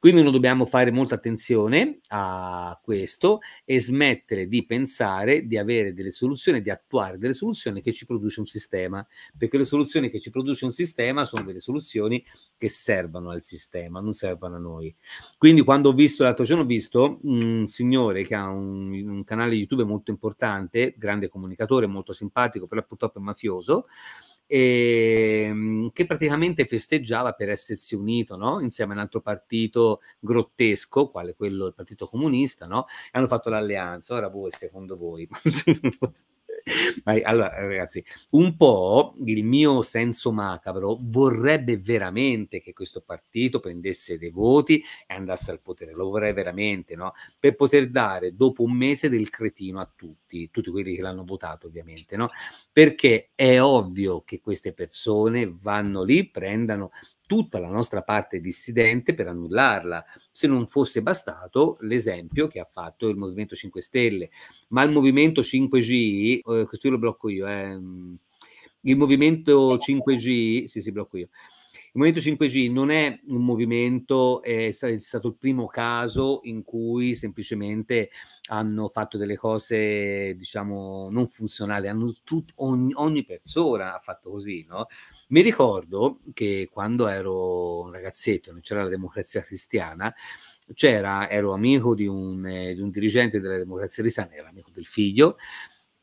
Quindi noi dobbiamo fare molta attenzione a questo e smettere di pensare di avere delle soluzioni, di attuare delle soluzioni che ci produce un sistema, perché le soluzioni che ci produce un sistema sono delle soluzioni che servono al sistema, non servono a noi. Quindi quando ho visto l'altro giorno ho visto un signore che ha un, un canale YouTube molto importante, grande comunicatore, molto simpatico, però purtroppo è mafioso, e, ehm, che praticamente festeggiava per essersi unito no? insieme a un altro partito grottesco, quale quello del Partito Comunista, no? e hanno fatto l'alleanza. Ora voi, secondo voi. allora, eh, ragazzi, un po' il mio senso macabro vorrebbe veramente che questo partito prendesse dei voti e andasse al potere, lo vorrei veramente, no? Per poter dare dopo un mese del cretino a tutti, tutti quelli che l'hanno votato ovviamente, no? Perché è ovvio che queste persone vanno lì, prendano tutta la nostra parte dissidente per annullarla, se non fosse bastato l'esempio che ha fatto il Movimento 5 Stelle. Ma il Movimento 5G, eh, questo io lo blocco io, eh, mm, il Movimento 5G, sì sì blocco io, il Movimento 5G non è un movimento, è stato il primo caso in cui semplicemente hanno fatto delle cose, diciamo, non funzionali, tut, ogni, ogni, persona ha fatto così, no? Mi ricordo che quando ero un ragazzetto, non c'era la democrazia cristiana, c'era, ero amico di un, eh, di un dirigente della democrazia cristiana, era amico del figlio,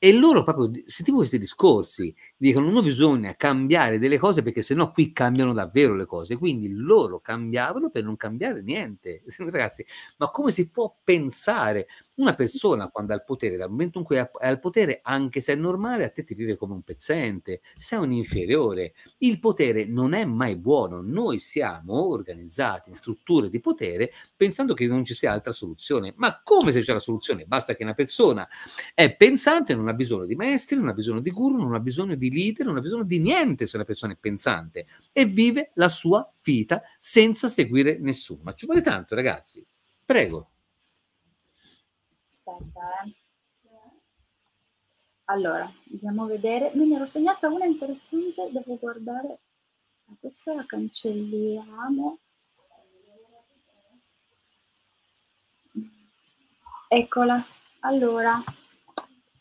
e loro proprio sentivo questi discorsi, dicono non bisogna cambiare delle cose perché sennò qui cambiano davvero le cose, quindi loro cambiavano per non cambiare niente. Ragazzi, ma come si può pensare? Una persona quando ha il potere, dal momento in cui è al potere, anche se è normale, a te ti vive come un pezzente, sei un inferiore. Il potere non è mai buono. Noi siamo organizzati in strutture di potere pensando che non ci sia altra soluzione. Ma come se c'è la soluzione? Basta che una persona è pensante, non ha bisogno di maestri, non ha bisogno di guru, non ha bisogno di leader, non ha bisogno di niente se una persona è pensante e vive la sua vita senza seguire nessuno. Ma ci vuole tanto, ragazzi. Prego aspetta, eh. Allora, andiamo a vedere. Me ne ero segnata una interessante, devo guardare. Questa la cancelliamo. Eccola. Allora,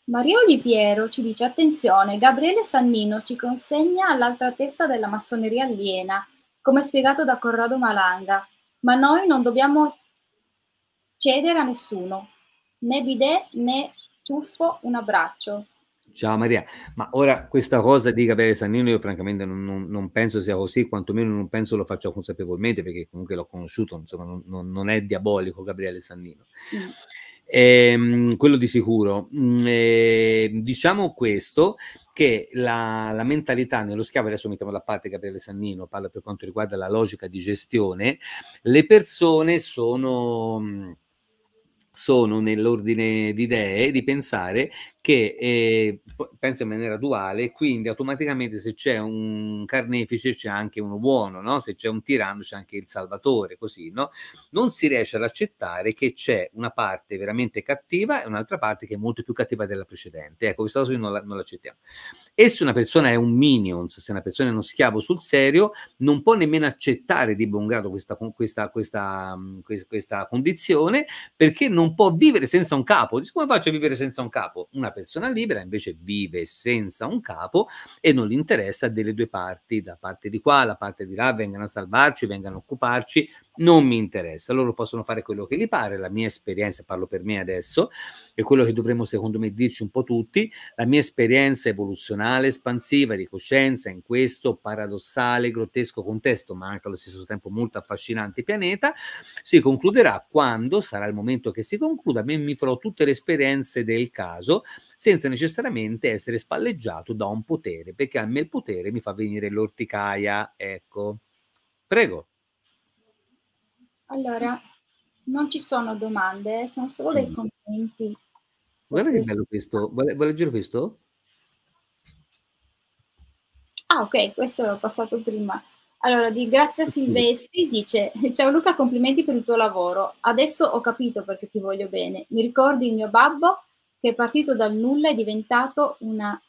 Marioli Oliviero ci dice, attenzione, Gabriele Sannino ci consegna l'altra testa della massoneria aliena, come spiegato da Corrado Malanga, ma noi non dobbiamo cedere a nessuno, né bidet né ciuffo, un abbraccio. Ciao Maria, ma ora questa cosa di Gabriele Sannino io francamente non, non, non, penso sia così, quantomeno non penso lo faccia consapevolmente perché comunque l'ho conosciuto, insomma non, non è diabolico Gabriele Sannino. Mm. Ehm, quello di sicuro. Eh, diciamo questo, che la, la mentalità nello schiavo, adesso mettiamo da parte Gabriele Sannino, parla per quanto riguarda la logica di gestione, le persone sono mm, sono nell'ordine di idee di pensare che eh, pensa in maniera duale, quindi automaticamente se c'è un carnefice c'è anche uno buono, no? se c'è un tiranno c'è anche il salvatore, così, no? Non si riesce ad accettare che c'è una parte veramente cattiva e un'altra parte che è molto più cattiva della precedente. Ecco, questa cosa non, la, non l'accettiamo. E se una persona è un minions, se una persona è uno schiavo sul serio, non può nemmeno accettare di buon grado questa, questa, questa, mm, questa condizione perché non può vivere senza un capo. Come faccio a vivere senza un capo? Una persona libera invece vive senza un capo e non gli interessa delle due parti, da parte di qua, da parte di là, vengano a salvarci, vengano a occuparci, non mi interessa, loro possono fare quello che gli pare, la mia esperienza, parlo per me adesso, è quello che dovremmo secondo me dirci un po' tutti, la mia esperienza evoluzionale, espansiva, di coscienza in questo paradossale, grottesco contesto, ma anche allo stesso tempo molto affascinante pianeta, si concluderà quando sarà il momento che si concluda, a me mi farò tutte le esperienze del caso senza necessariamente essere spalleggiato da un potere, perché a me il potere mi fa venire l'orticaia, ecco. Prego. Allora, non ci sono domande, sono solo dei mm. commenti. Guarda che bello questo. Vuoi, vuoi leggere questo? Ah, ok, questo l'ho passato prima. Allora, di Grazia Silvestri dice: Ciao Luca, complimenti per il tuo lavoro. Adesso ho capito perché ti voglio bene. Mi ricordi il mio babbo che è partito dal nulla e è diventato una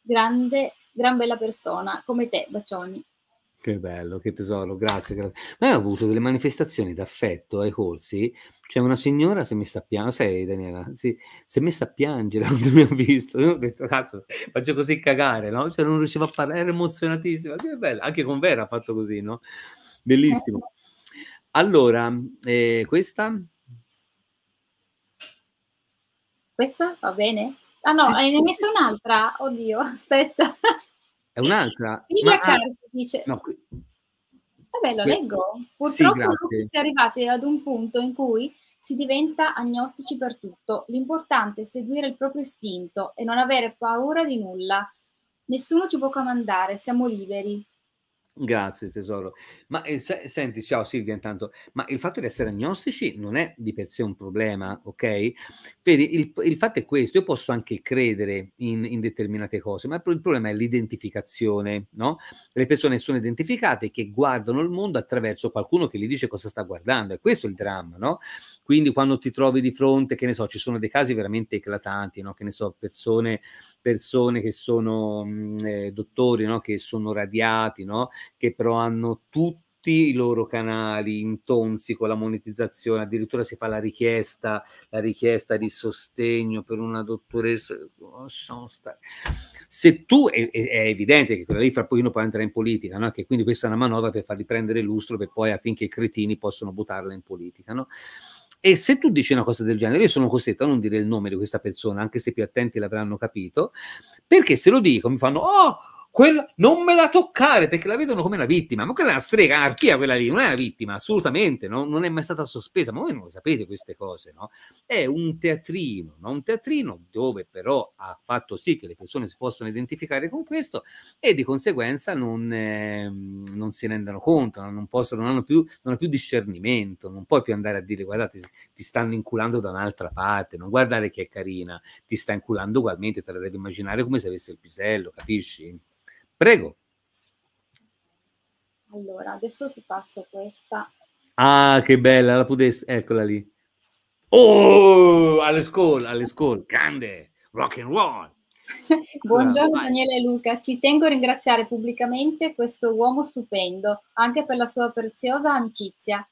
grande, gran bella persona come te, Bacioni. Che bello, che tesoro, grazie, grazie. Ma io ho avuto delle manifestazioni d'affetto ai corsi. C'è una signora si è messa a piangere, sai Daniela, si, si, è messa a piangere quando mi ha visto. Io ho detto, cazzo, faccio così cagare, no? Cioè non riuscivo a parlare, era emozionatissima, che bello, Anche con Vera ha fatto così, no? Bellissimo. Allora, eh, questa? Questa va bene? Ah no, sì. Eh, hai messo un'altra, oddio, aspetta. È un'altra. Silvia ma... dice... No, qui... Vabbè, lo leggo. Purtroppo sì, si è arrivati ad un punto in cui si diventa agnostici per tutto. L'importante è seguire il proprio istinto e non avere paura di nulla. Nessuno ci può comandare, siamo liberi. Grazie tesoro. Ma eh, se, senti, ciao Silvia intanto, ma il fatto di essere agnostici non è di per sé un problema, ok? Vedi, il, il fatto è questo, io posso anche credere in, in determinate cose, ma il, il problema è l'identificazione, no? Le persone sono identificate che guardano il mondo attraverso qualcuno che gli dice cosa sta guardando, e questo è il dramma, no? Quindi quando ti trovi di fronte, che ne so, ci sono dei casi veramente eclatanti, no? che ne so, persone, persone che sono mm, eh, dottori, no? che sono radiati, no? che però hanno tutto i loro canali intonsi con la monetizzazione, addirittura si fa la richiesta, la richiesta di sostegno per una dottoressa. Oh, Se tu è, evidente che quella lì fra pochino può entrare in politica, no? che quindi questa è una manovra per farli prendere lustro per poi affinché i cretini possano buttarla in politica. No? E se tu dici una cosa del genere, io sono costretto a non dire il nome di questa persona, anche se più attenti l'avranno capito, perché se lo dico mi fanno, oh, quella non me la toccare perché la vedono come una vittima. Ma quella è una strega, anarchia quella lì, non è una vittima, assolutamente, no? non è mai stata sospesa. Ma voi non lo sapete queste cose, no? È un teatrino, no? un teatrino dove però ha fatto sì che le persone si possano identificare con questo e di conseguenza non, eh, non si rendano conto, non, possono, non hanno più, non hanno più discernimento, non puoi più andare a dire guardate, ti stanno inculando da un'altra parte, non guardare che è carina, ti sta inculando ugualmente, te la devi immaginare come se avesse il pisello, capisci? Prego. Allora, adesso ti passo questa. Ah, che bella, la pudesse, eccola lì. Oh, alle scuole, alle scuole, grande, rock and roll. Buongiorno ah, Daniele e Luca, ci tengo a ringraziare pubblicamente questo uomo stupendo, anche per la sua preziosa amicizia.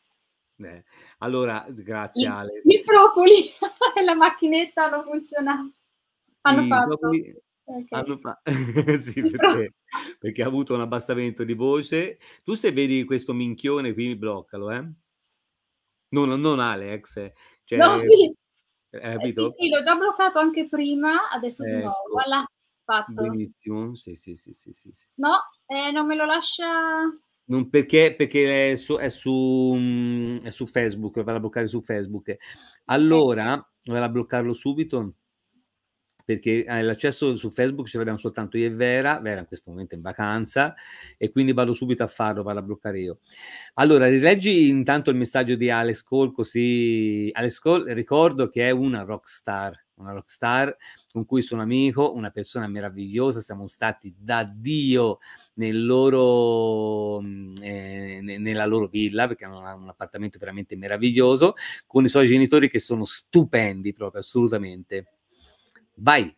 Eh, allora, grazie il, Ale. I propoli e la macchinetta hanno funzionato. Hanno I fatto. Propoli, Okay. Fa... sì, perché, perché, ha avuto un abbassamento di voce. Tu se vedi questo minchione qui, bloccalo, eh? Non, non Alex. Cioè, no, sì. Eh, eh sì, sì, l'ho già bloccato anche prima, adesso ecco. di nuovo, ecco. voilà, fatto. Benissimo, sì, sì, sì, sì, sì. No, eh, non me lo lascia... Non perché, perché è, su, è, su, mm, è su Facebook, va a bloccare su Facebook. Eh. Allora, vado a bloccarlo subito? perché eh, l'accesso su Facebook ce l'abbiamo soltanto io e Vera, Vera in questo momento è in vacanza e quindi vado subito a farlo, vado a bloccare io. Allora, rileggi intanto il messaggio di Alex Cole, così Alex Cole ricordo che è una rockstar, una rockstar con cui sono amico, una persona meravigliosa, siamo stati da Dio nel loro, eh, nella loro villa, perché hanno un appartamento veramente meraviglioso, con i suoi genitori che sono stupendi proprio, assolutamente. Vai.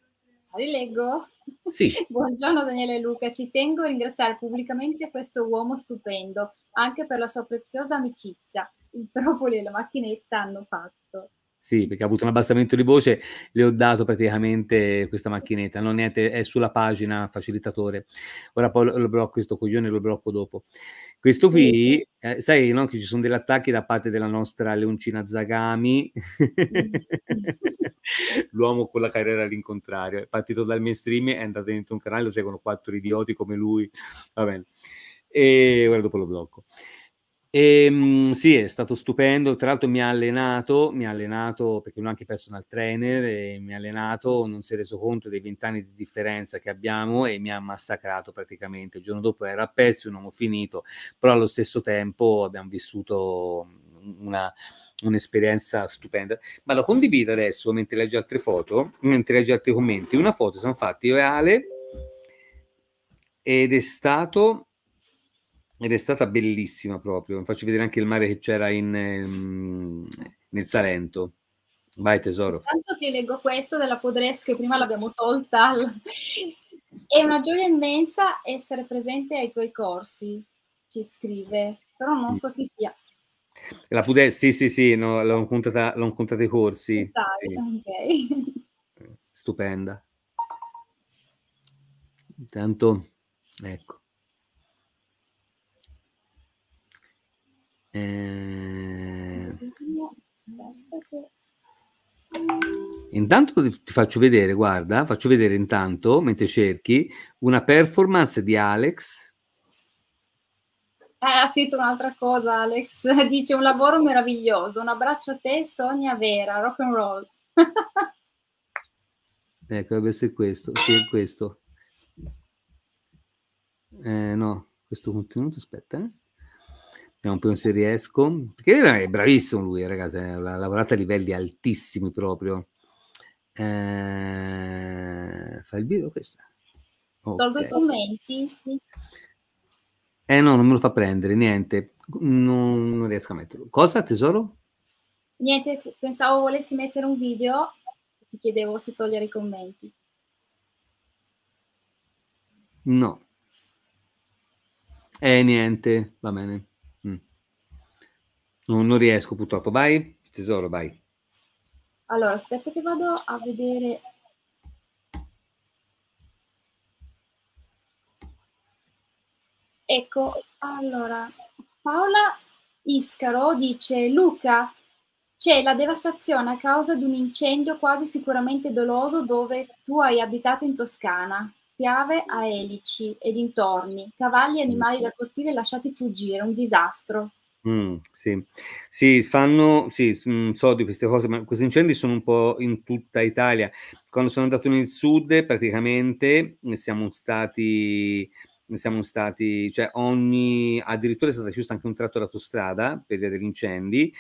Rileggo. Sì. Buongiorno Daniele Luca, ci tengo a ringraziare pubblicamente questo uomo stupendo, anche per la sua preziosa amicizia. Il propoli e la macchinetta hanno fatto. Sì, perché ha avuto un abbassamento di voce, le ho dato praticamente questa macchinetta, non niente, è sulla pagina facilitatore. Ora poi lo blocco, questo coglione lo blocco dopo. Questo qui, eh, sai no, che ci sono degli attacchi da parte della nostra Leoncina Zagami, l'uomo con la carriera all'incontrario, è partito dal mainstream, è andato dentro un canale, lo seguono quattro idioti come lui, va bene. E ora dopo lo blocco. E, ehm, sì, è stato stupendo. Tra l'altro, mi ha allenato, mi ha allenato perché lui è anche personal trainer. E mi ha allenato, non si è reso conto dei vent'anni di differenza che abbiamo e mi ha massacrato praticamente. Il giorno dopo era pessimo, non ho finito, però allo stesso tempo abbiamo vissuto una, un'esperienza stupenda. Ma lo condivido adesso mentre leggi altre foto, mentre leggi altri commenti. Una foto siamo fatti io e Ale ed è stato ed è stata bellissima proprio. Faccio vedere anche il mare che c'era in, ehm, nel Salento. Vai tesoro. Tanto che leggo questo della Podres che prima l'abbiamo tolta. È una gioia immensa essere presente ai tuoi corsi, ci scrive, però non mm. so chi sia. La Podres, sì, sì, sì, no, l'ho, contata, l'ho contata i corsi. sì. ok. Stupenda. Intanto, ecco. Eh... Intanto ti faccio vedere, guarda, faccio vedere intanto, mentre cerchi, una performance di Alex. Eh, ha scritto un'altra cosa Alex, dice un lavoro meraviglioso, un abbraccio a te Sonia Vera, rock and roll. ecco, deve essere questo, sì, questo. Eh, no, questo contenuto, aspetta. Eh. Vediamo se riesco. Perché è bravissimo lui, ragazzi, eh, ha lavorato a livelli altissimi proprio. Eh, fa il video questo. Okay. Tolgo i commenti. Eh no, non me lo fa prendere, niente. Non, non riesco a metterlo. Cosa, tesoro? Niente, pensavo volessi mettere un video, ti chiedevo se togliere i commenti. No. Eh niente, va bene. Non, non riesco purtroppo. Vai, tesoro, vai. Allora, aspetta che vado a vedere Ecco, allora, Paola Iscaro dice, Luca, c'è la devastazione a causa di un incendio quasi sicuramente doloso dove tu hai abitato in Toscana, piave a elici e dintorni, cavalli e animali da cortile lasciati fuggire, un disastro. Mh, mm, sì. Sì, fanno sì, mm, so di queste cose, ma questi incendi sono un po' in tutta Italia. Quando sono andato nel sud praticamente ne siamo stati ne siamo stati cioè ogni addirittura è stata chiusa anche un tratto d'autostrada per via degli incendi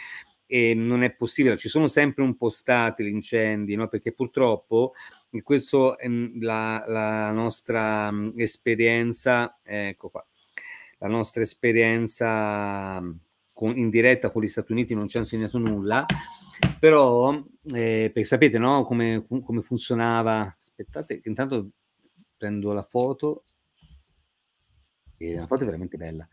e non è possibile. Ci sono sempre un po' stati gli incendi, no, perché purtroppo in questo, ehm, la la nostra, mm, esperienza ecco qua, la nostra esperienza con, in diretta con gli Stati Uniti non ci hanno segnato nulla, però eh, sapete no, come, come funzionava, aspettate che intanto prendo la foto, è una foto veramente bella.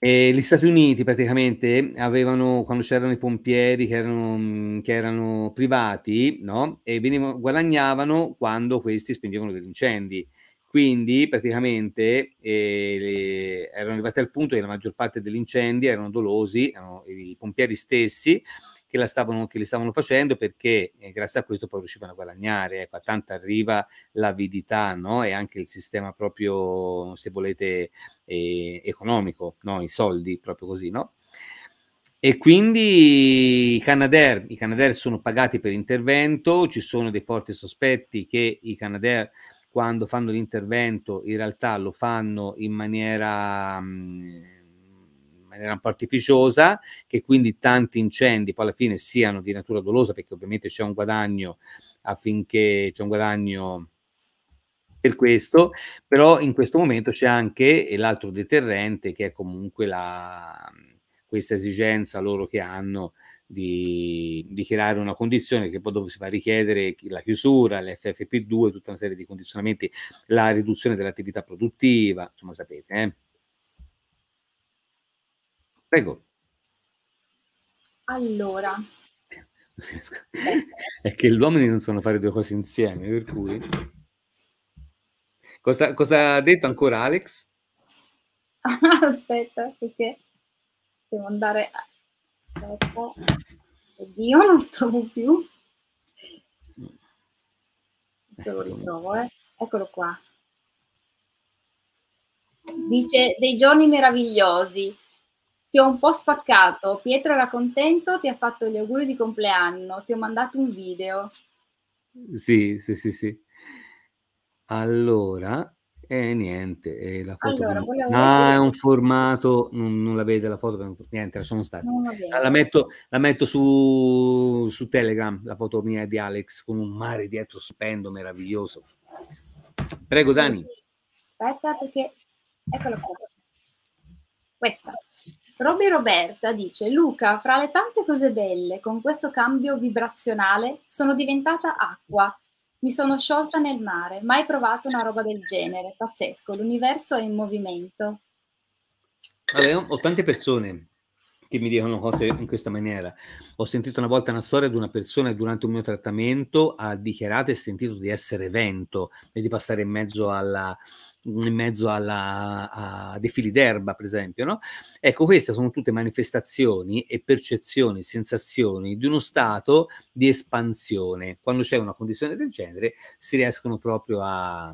E gli Stati Uniti praticamente avevano, quando c'erano i pompieri che erano, che erano privati, no? e venivano, guadagnavano quando questi spegnevano degli incendi. Quindi praticamente eh, erano arrivati al punto che la maggior parte degli incendi erano dolosi, erano i pompieri stessi che, stavano, che li stavano facendo perché eh, grazie a questo poi riuscivano a guadagnare. Ecco, a tanto arriva l'avidità no? e anche il sistema proprio, se volete, eh, economico, no? i soldi, proprio così, no? E quindi i Canadair, i Canadair sono pagati per intervento, ci sono dei forti sospetti che i Canadair quando fanno l'intervento in realtà lo fanno in maniera, mm, in maniera un po' artificiosa, che quindi tanti incendi poi alla fine siano di natura dolosa, perché ovviamente c'è un guadagno affinché c'è un guadagno per questo, però in questo momento c'è anche l'altro deterrente che è comunque la, mm, questa esigenza loro che hanno di, di, creare una condizione che poi dopo si va a richiedere la chiusura, l'FFP2, tutta una serie di condizionamenti, la riduzione dell'attività produttiva, insomma sapete. Eh? Prego. Allora. È che gli uomini non sanno fare due cose insieme, per cui... Cosa, cosa ha detto ancora Alex? Aspetta, perché devo andare... A aspetta, oddio, non trovo più. Se lo ecco. ritrovo, eh. eccolo qua. Dice dei giorni meravigliosi. Ti ho un po' spaccato. Pietro era contento, ti ha fatto gli auguri di compleanno, ti ho mandato un video. Sì, sì, sì, sì. Allora, e eh, niente, eh, la foto allora, come... ah, è un formato, non, non, la vede la foto, niente, lasciamo stare. La, la metto, la metto su, su, Telegram, la foto mia di Alex con un mare dietro stupendo, meraviglioso. Prego Dani. Aspetta perché, eccola qua. Questa. Roby Roberta dice, Luca, fra le tante cose belle, con questo cambio vibrazionale sono diventata acqua mi sono sciolta nel mare, mai provato una roba del genere, pazzesco, l'universo è in movimento. Vabbè, ho tante persone che mi dicono cose in questa maniera. Ho sentito una volta una storia di una persona che durante un mio trattamento ha dichiarato e sentito di essere vento e di passare in mezzo alla, in mezzo alla, a fili d'erba, per esempio. No? Ecco, queste sono tutte manifestazioni e percezioni, sensazioni di uno stato di espansione. Quando c'è una condizione del genere, si riescono proprio a,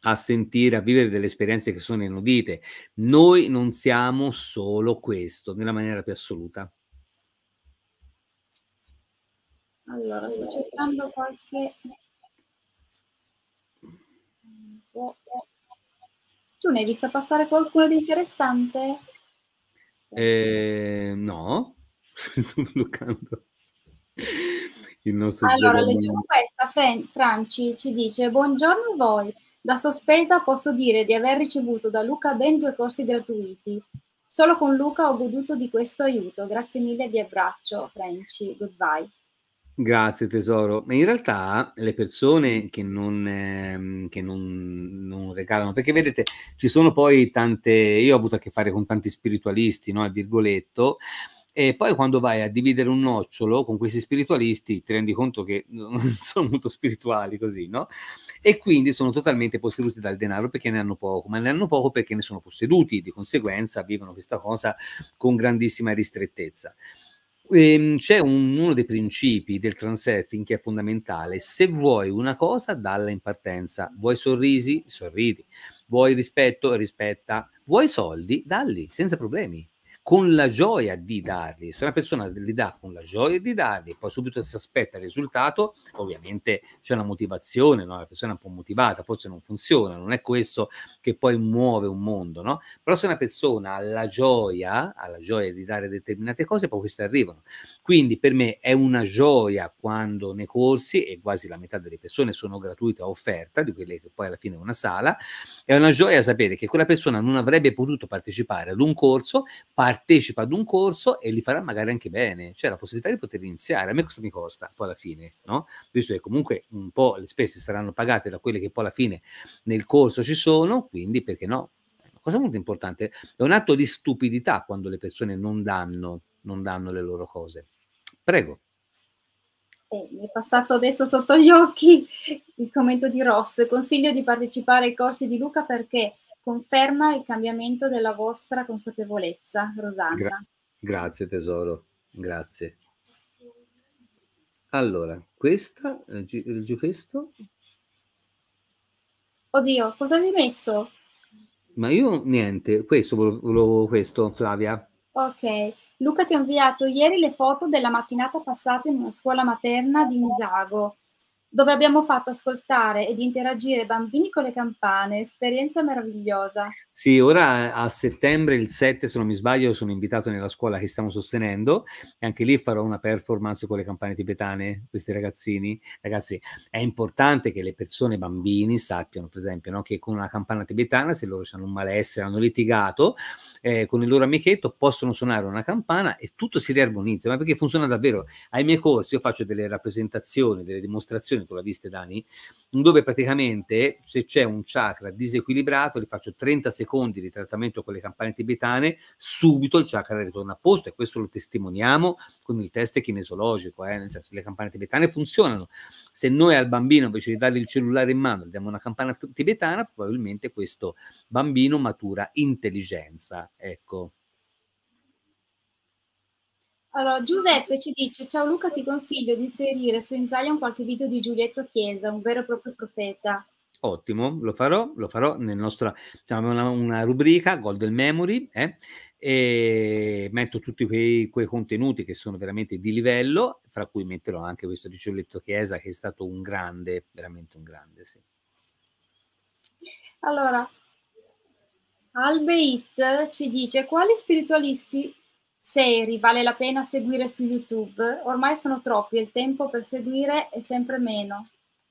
a sentire, a vivere delle esperienze che sono inudite. Noi non siamo solo questo, nella maniera più assoluta. Allora, sto cercando qualche tu ne hai visto passare qualcuno di interessante? Eh, no, sto Il nostro allora, leggiamo questa. Fran- Franci ci dice: Buongiorno a voi. Da sospesa posso dire di aver ricevuto da Luca ben due corsi gratuiti. Solo con Luca ho goduto di questo aiuto. Grazie mille, vi abbraccio, Franci. Goodbye. Grazie tesoro. In realtà le persone che, non, ehm, che non, non, regalano, perché vedete, ci sono poi tante, io ho avuto a che fare con tanti spiritualisti, no, a virgoletto, e poi quando vai a dividere un nocciolo con questi spiritualisti ti rendi conto che non sono molto spirituali così, no? E quindi sono totalmente posseduti dal denaro perché ne hanno poco, ma ne hanno poco perché ne sono posseduti, di conseguenza vivono questa cosa con grandissima ristrettezza ehm, c'è un, uno dei principi del transurfing che è fondamentale. Se vuoi una cosa, dalla in partenza. Vuoi sorrisi? Sorridi. Vuoi rispetto? Rispetta. Vuoi soldi? Dalli, senza problemi con la gioia di darli. Se una persona li dà con la gioia di darli, poi subito si aspetta il risultato, ovviamente c'è una motivazione, no? la persona è un po' motivata, forse non funziona, non è questo che poi muove un mondo, no? Però se una persona ha la gioia, ha la gioia di dare determinate cose, poi queste arrivano. Quindi per me è una gioia quando nei corsi, e quasi la metà delle persone sono gratuite a offerta, di quelle che poi alla fine è una sala, è una gioia sapere che quella persona non avrebbe potuto partecipare ad un corso, partecipa ad un corso e li farà magari anche bene, cioè la possibilità di poter iniziare. A me cosa mi costa poi alla fine, no? Visto che comunque un po' le spese saranno pagate da quelle che poi alla fine nel corso ci sono, quindi perché no? Cosa molto importante, è un atto di stupidità quando le persone non danno, non danno le loro cose. Prego. Eh, mi è passato adesso sotto gli occhi il commento di Ross. Consiglio di partecipare ai corsi di Luca perché conferma il cambiamento della vostra consapevolezza, Rosanna. Gra- grazie tesoro, grazie. Allora, questa, giù questo? Oddio, cosa mi hai messo? Ma io niente, questo volevo questo, Flavia. Ok, Luca ti ha inviato ieri le foto della mattinata passata in una scuola materna di Misago dove abbiamo fatto ascoltare ed interagire bambini con le campane, esperienza meravigliosa. Sì, ora eh, a settembre, il 7 se non mi sbaglio, sono invitato nella scuola che stiamo sostenendo e anche lì farò una performance con le campane tibetane, questi ragazzini. Ragazzi, è importante che le persone, bambini, sappiano, per esempio, no, che con una campana tibetana, se loro hanno un malessere, hanno litigato, eh, con il loro amichetto possono suonare una campana e tutto si riarmonizza, ma perché funziona davvero. Ai miei corsi io faccio delle rappresentazioni, delle dimostrazioni meditazione, tu l'ha viste Dani, dove praticamente se c'è un chakra disequilibrato, gli faccio 30 secondi di trattamento con le campane tibetane, subito il chakra ritorna a posto e questo lo testimoniamo con il test kinesologico, eh? nel senso che le campane tibetane funzionano. Se noi al bambino invece di dargli il cellulare in mano, gli diamo una campana tibetana, probabilmente questo bambino matura intelligenza. Ecco. Allora, Giuseppe ci dice: Ciao Luca, ti consiglio di inserire su Italian qualche video di Giulietto Chiesa, un vero e proprio profeta. Ottimo, lo farò, lo farò nel nostro, diciamo, una, una rubrica Golden Memory eh, e metto tutti quei, quei, contenuti che sono veramente di livello, fra cui metterò anche questo di Giulietto Chiesa che è stato un grande, veramente un grande, sì. Allora, Albeit ci dice quali spiritualisti seri vale la pena seguire su YouTube? Ormai sono troppi e il tempo per seguire è sempre meno.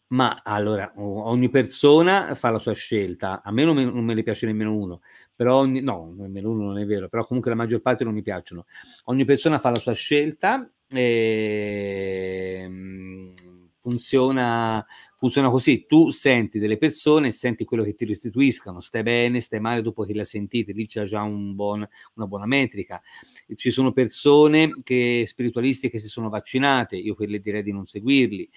Ma allora, ogni persona fa la sua scelta. A me non, me, non me ne piace nemmeno uno, però ogni, no, nemmeno uno non è vero, però comunque la maggior parte non mi piacciono. Ogni persona fa la sua scelta e ehm, funziona funziona così, tu senti delle persone, senti quello che ti restituiscono, stai bene, stai male dopo che la sentite, lì c'è già un buon, una buona metrica. Ci sono persone che, spiritualisti che si sono vaccinate, io quelle direi di non seguirli,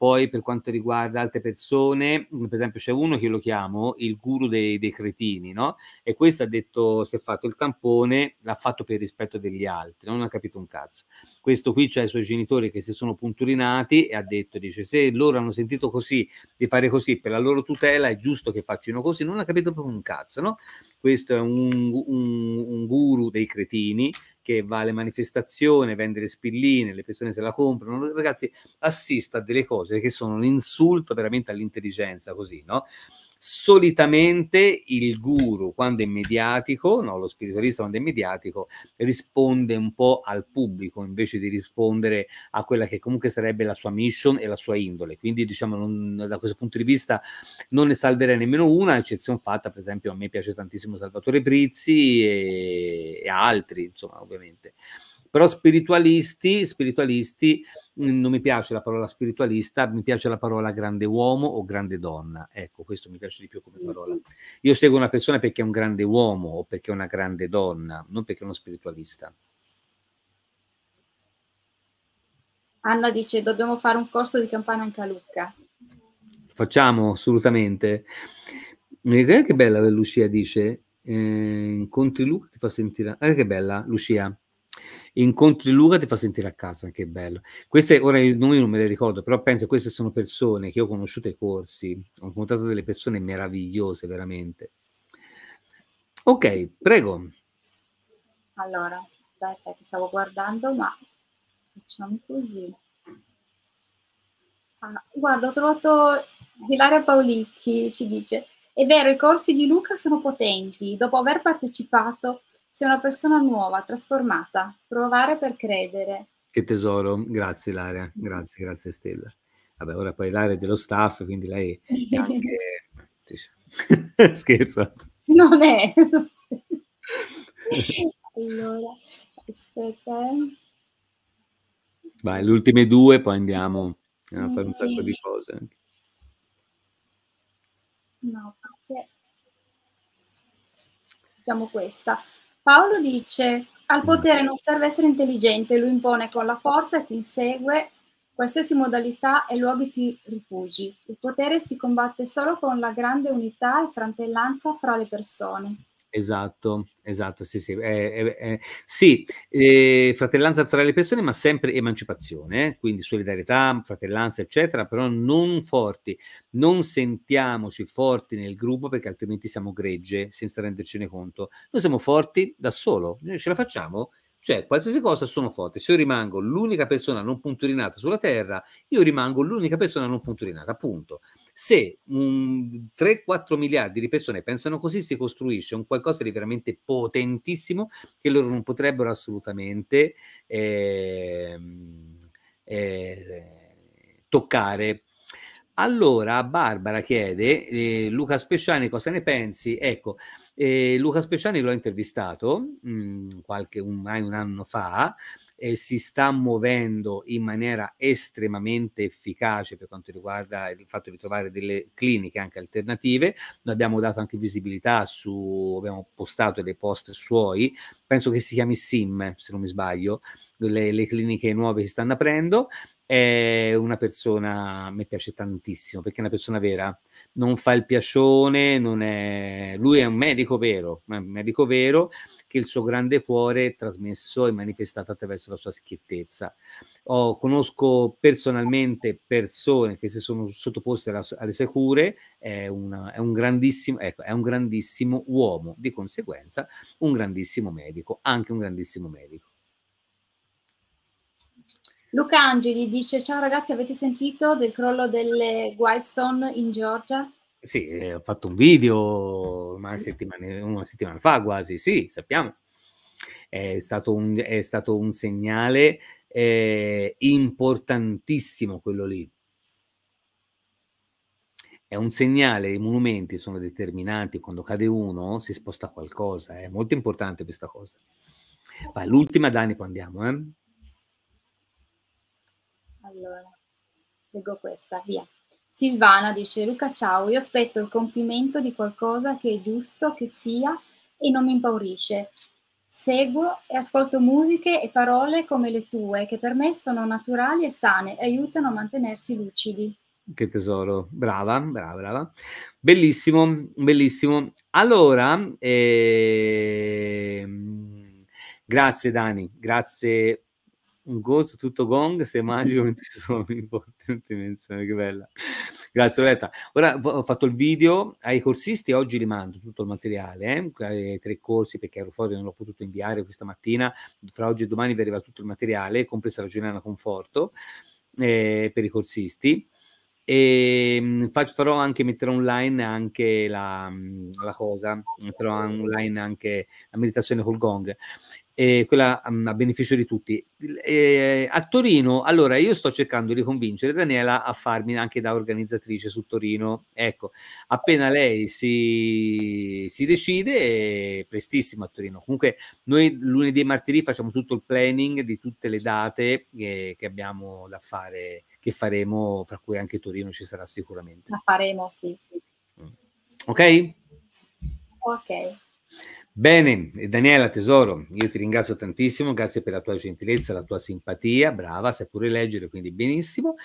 poi per quanto riguarda altre persone, mm, per esempio c'è uno che io lo chiamo il guru dei, dei cretini, no? E questo ha detto, si è fatto il tampone, l'ha fatto per rispetto degli altri, non ha capito un cazzo. Questo qui c'ha i suoi genitori che si sono punturinati e ha detto, dice, se loro hanno sentito così, di fare così per la loro tutela, è giusto che facciano così, non ha capito proprio un cazzo, no? Questo è un, un, un guru dei cretini che va alle manifestazioni, vende le spilline, le persone se la comprano. Ragazzi, assista a delle cose che sono un insulto veramente all'intelligenza, così, no? solitamente il guru quando è mediatico, no, lo spiritualista quando è mediatico, risponde un po' al pubblico invece di rispondere a quella che comunque sarebbe la sua mission e la sua indole. Quindi diciamo non, da questo punto di vista non ne salverei nemmeno una, eccezione fatta per esempio a me piace tantissimo Salvatore Prizzi e, e altri, insomma ovviamente però spiritualisti, spiritualisti mm, non mi piace la parola spiritualista, mi piace la parola grande uomo o grande donna. Ecco, questo mi piace di più come mm-hmm. parola. Io seguo una persona perché è un grande uomo o perché è una grande donna, non perché è uno spiritualista. Anna dice dobbiamo fare un corso di campana anche a Lucca. Facciamo assolutamente. Guarda che bella Lucia dice, eh, incontri Luca ti fa sentire... Guarda che bella Lucia incontri Luca ti fa sentire a casa, che bello. Queste, ora i nomi non me le ricordo, però penso che queste sono persone che ho conosciuto ai corsi, ho incontrato delle persone meravigliose, veramente. Ok, prego. Allora, aspetta che stavo guardando, ma facciamo così. Ah, guarda, ho trovato Ilaria Paolicchi, ci dice, è vero, i corsi di Luca sono potenti, dopo aver partecipato sei una persona nuova, trasformata. Provare per credere. Che tesoro, grazie Laria, mm. grazie, grazie Stella. Vabbè, ora poi Laria è dello staff, quindi lei è anche... Scherzo. Non è. allora, aspetta. Eh. Vai, le ultime due, poi andiamo, andiamo a mm, fare un sì. sacco di cose. No, perché... Diciamo questa. Paolo dice, al mm. potere non serve essere intelligente, lo impone con la forza e ti insegue qualsiasi modalità e luoghi ti rifugi. Il potere si combatte solo con la grande unità e fratellanza fra le persone. Esatto, esatto, sì, sì. Eh, eh, eh sì eh, fratellanza tra le persone, ma sempre emancipazione, eh, quindi solidarietà, fratellanza, eccetera, però non forti, non sentiamoci forti nel gruppo perché altrimenti siamo gregge senza rendercene conto. Noi siamo forti da solo, noi ce la facciamo, cioè qualsiasi cosa sono forte. Se io rimango l'unica persona non punturinata sulla Terra, io rimango l'unica persona non punturinata, appunto. Se 3-4 miliardi di persone pensano così, si costruisce un qualcosa di veramente potentissimo che loro non potrebbero assolutamente eh, eh, toccare. Allora, Barbara chiede, eh, Luca Speciani cosa ne pensi? Ecco, eh, Luca Speciani l'ho intervistato mh, mm, qualche, un, un anno fa eh, si sta muovendo in maniera estremamente efficace per quanto riguarda il fatto di trovare delle cliniche anche alternative. Noi abbiamo dato anche visibilità su, abbiamo postato dei post suoi, penso che si chiami SIM, se non mi sbaglio, le, le cliniche nuove che stanno aprendo. È una persona, mi piace tantissimo, perché è una persona vera, non fa il piacione, non è... lui è un medico vero, un medico vero che il suo grande cuore è trasmesso e manifestato attraverso la sua schiettezza. Oh, conosco personalmente persone che si sono sottoposte alla, alle sue cure, è, una, è, un ecco, è un grandissimo uomo, di conseguenza un grandissimo medico, anche un grandissimo medico. Luca Angeli dice: Ciao ragazzi, avete sentito del crollo delle Wilson in Georgia? Sì, eh, ho fatto un video una settimana, una settimana fa quasi, sì, sappiamo. È stato un, è stato un segnale eh, importantissimo quello lì. È un segnale, i monumenti sono determinanti, quando cade uno si sposta qualcosa, è molto importante questa cosa. Vai, l'ultima, Dani, poi andiamo. Eh? Allora, leggo questa, via. Silvana dice Luca ciao, io aspetto il compimento di qualcosa che è giusto che sia e non mi impaurisce. Seguo e ascolto musiche e parole come le tue che per me sono naturali e sane e aiutano a mantenersi lucidi. Che tesoro, brava, brava, brava. Bellissimo, bellissimo. Allora, eh... grazie Dani, grazie un gozzo tutto gong, sei magico mentre sono in dimensione, che bella. Grazie Roberta. Ora ho fatto il video ai corsisti, oggi li mando tutto il materiale, eh, eh? tre corsi perché ero fuori non l'ho potuto inviare questa mattina, tra oggi e domani vi arriva tutto il materiale, compresa la giornata Conforto, eh, per i corsisti. E ehm, farò anche, metterò online anche la, la cosa, metterò online anche la meditazione col gong eh, quella mh, mm, a beneficio di tutti. Eh, a Torino, allora io sto cercando di convincere Daniela a farmi anche da organizzatrice su Torino. Ecco, appena lei si, si decide, prestissimo a Torino. Comunque, noi lunedì e martedì facciamo tutto il planning di tutte le date che, che abbiamo da fare, che faremo, fra cui anche Torino ci sarà sicuramente. La faremo, sì. Mm. Ok? Ok. Bene, Daniela tesoro, io ti ringrazio tantissimo, grazie per la tua gentilezza, la tua simpatia, brava, sai pure leggere, quindi benissimo.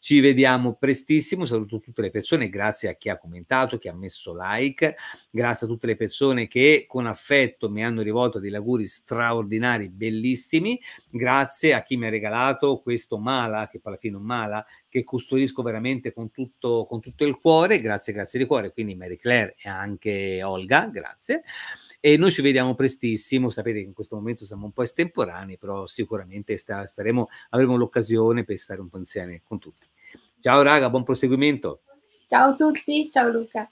Ci vediamo prestissimo, saluto tutte le persone, grazie a chi ha commentato, chi ha messo like, grazie a tutte le persone che con affetto mi hanno rivolto dei auguri straordinari, bellissimi, grazie a chi mi ha regalato questo mala, che alla fine è un mala, che custodisco veramente con tutto, con tutto il cuore, grazie, grazie di cuore, quindi Mary Claire e anche Olga, grazie e noi ci vediamo prestissimo, sapete che in questo momento siamo un po' estemporanei, però sicuramente sta, staremo, avremo l'occasione per stare un po' insieme con tutti. Ciao raga, buon proseguimento. Ciao a tutti, ciao Luca.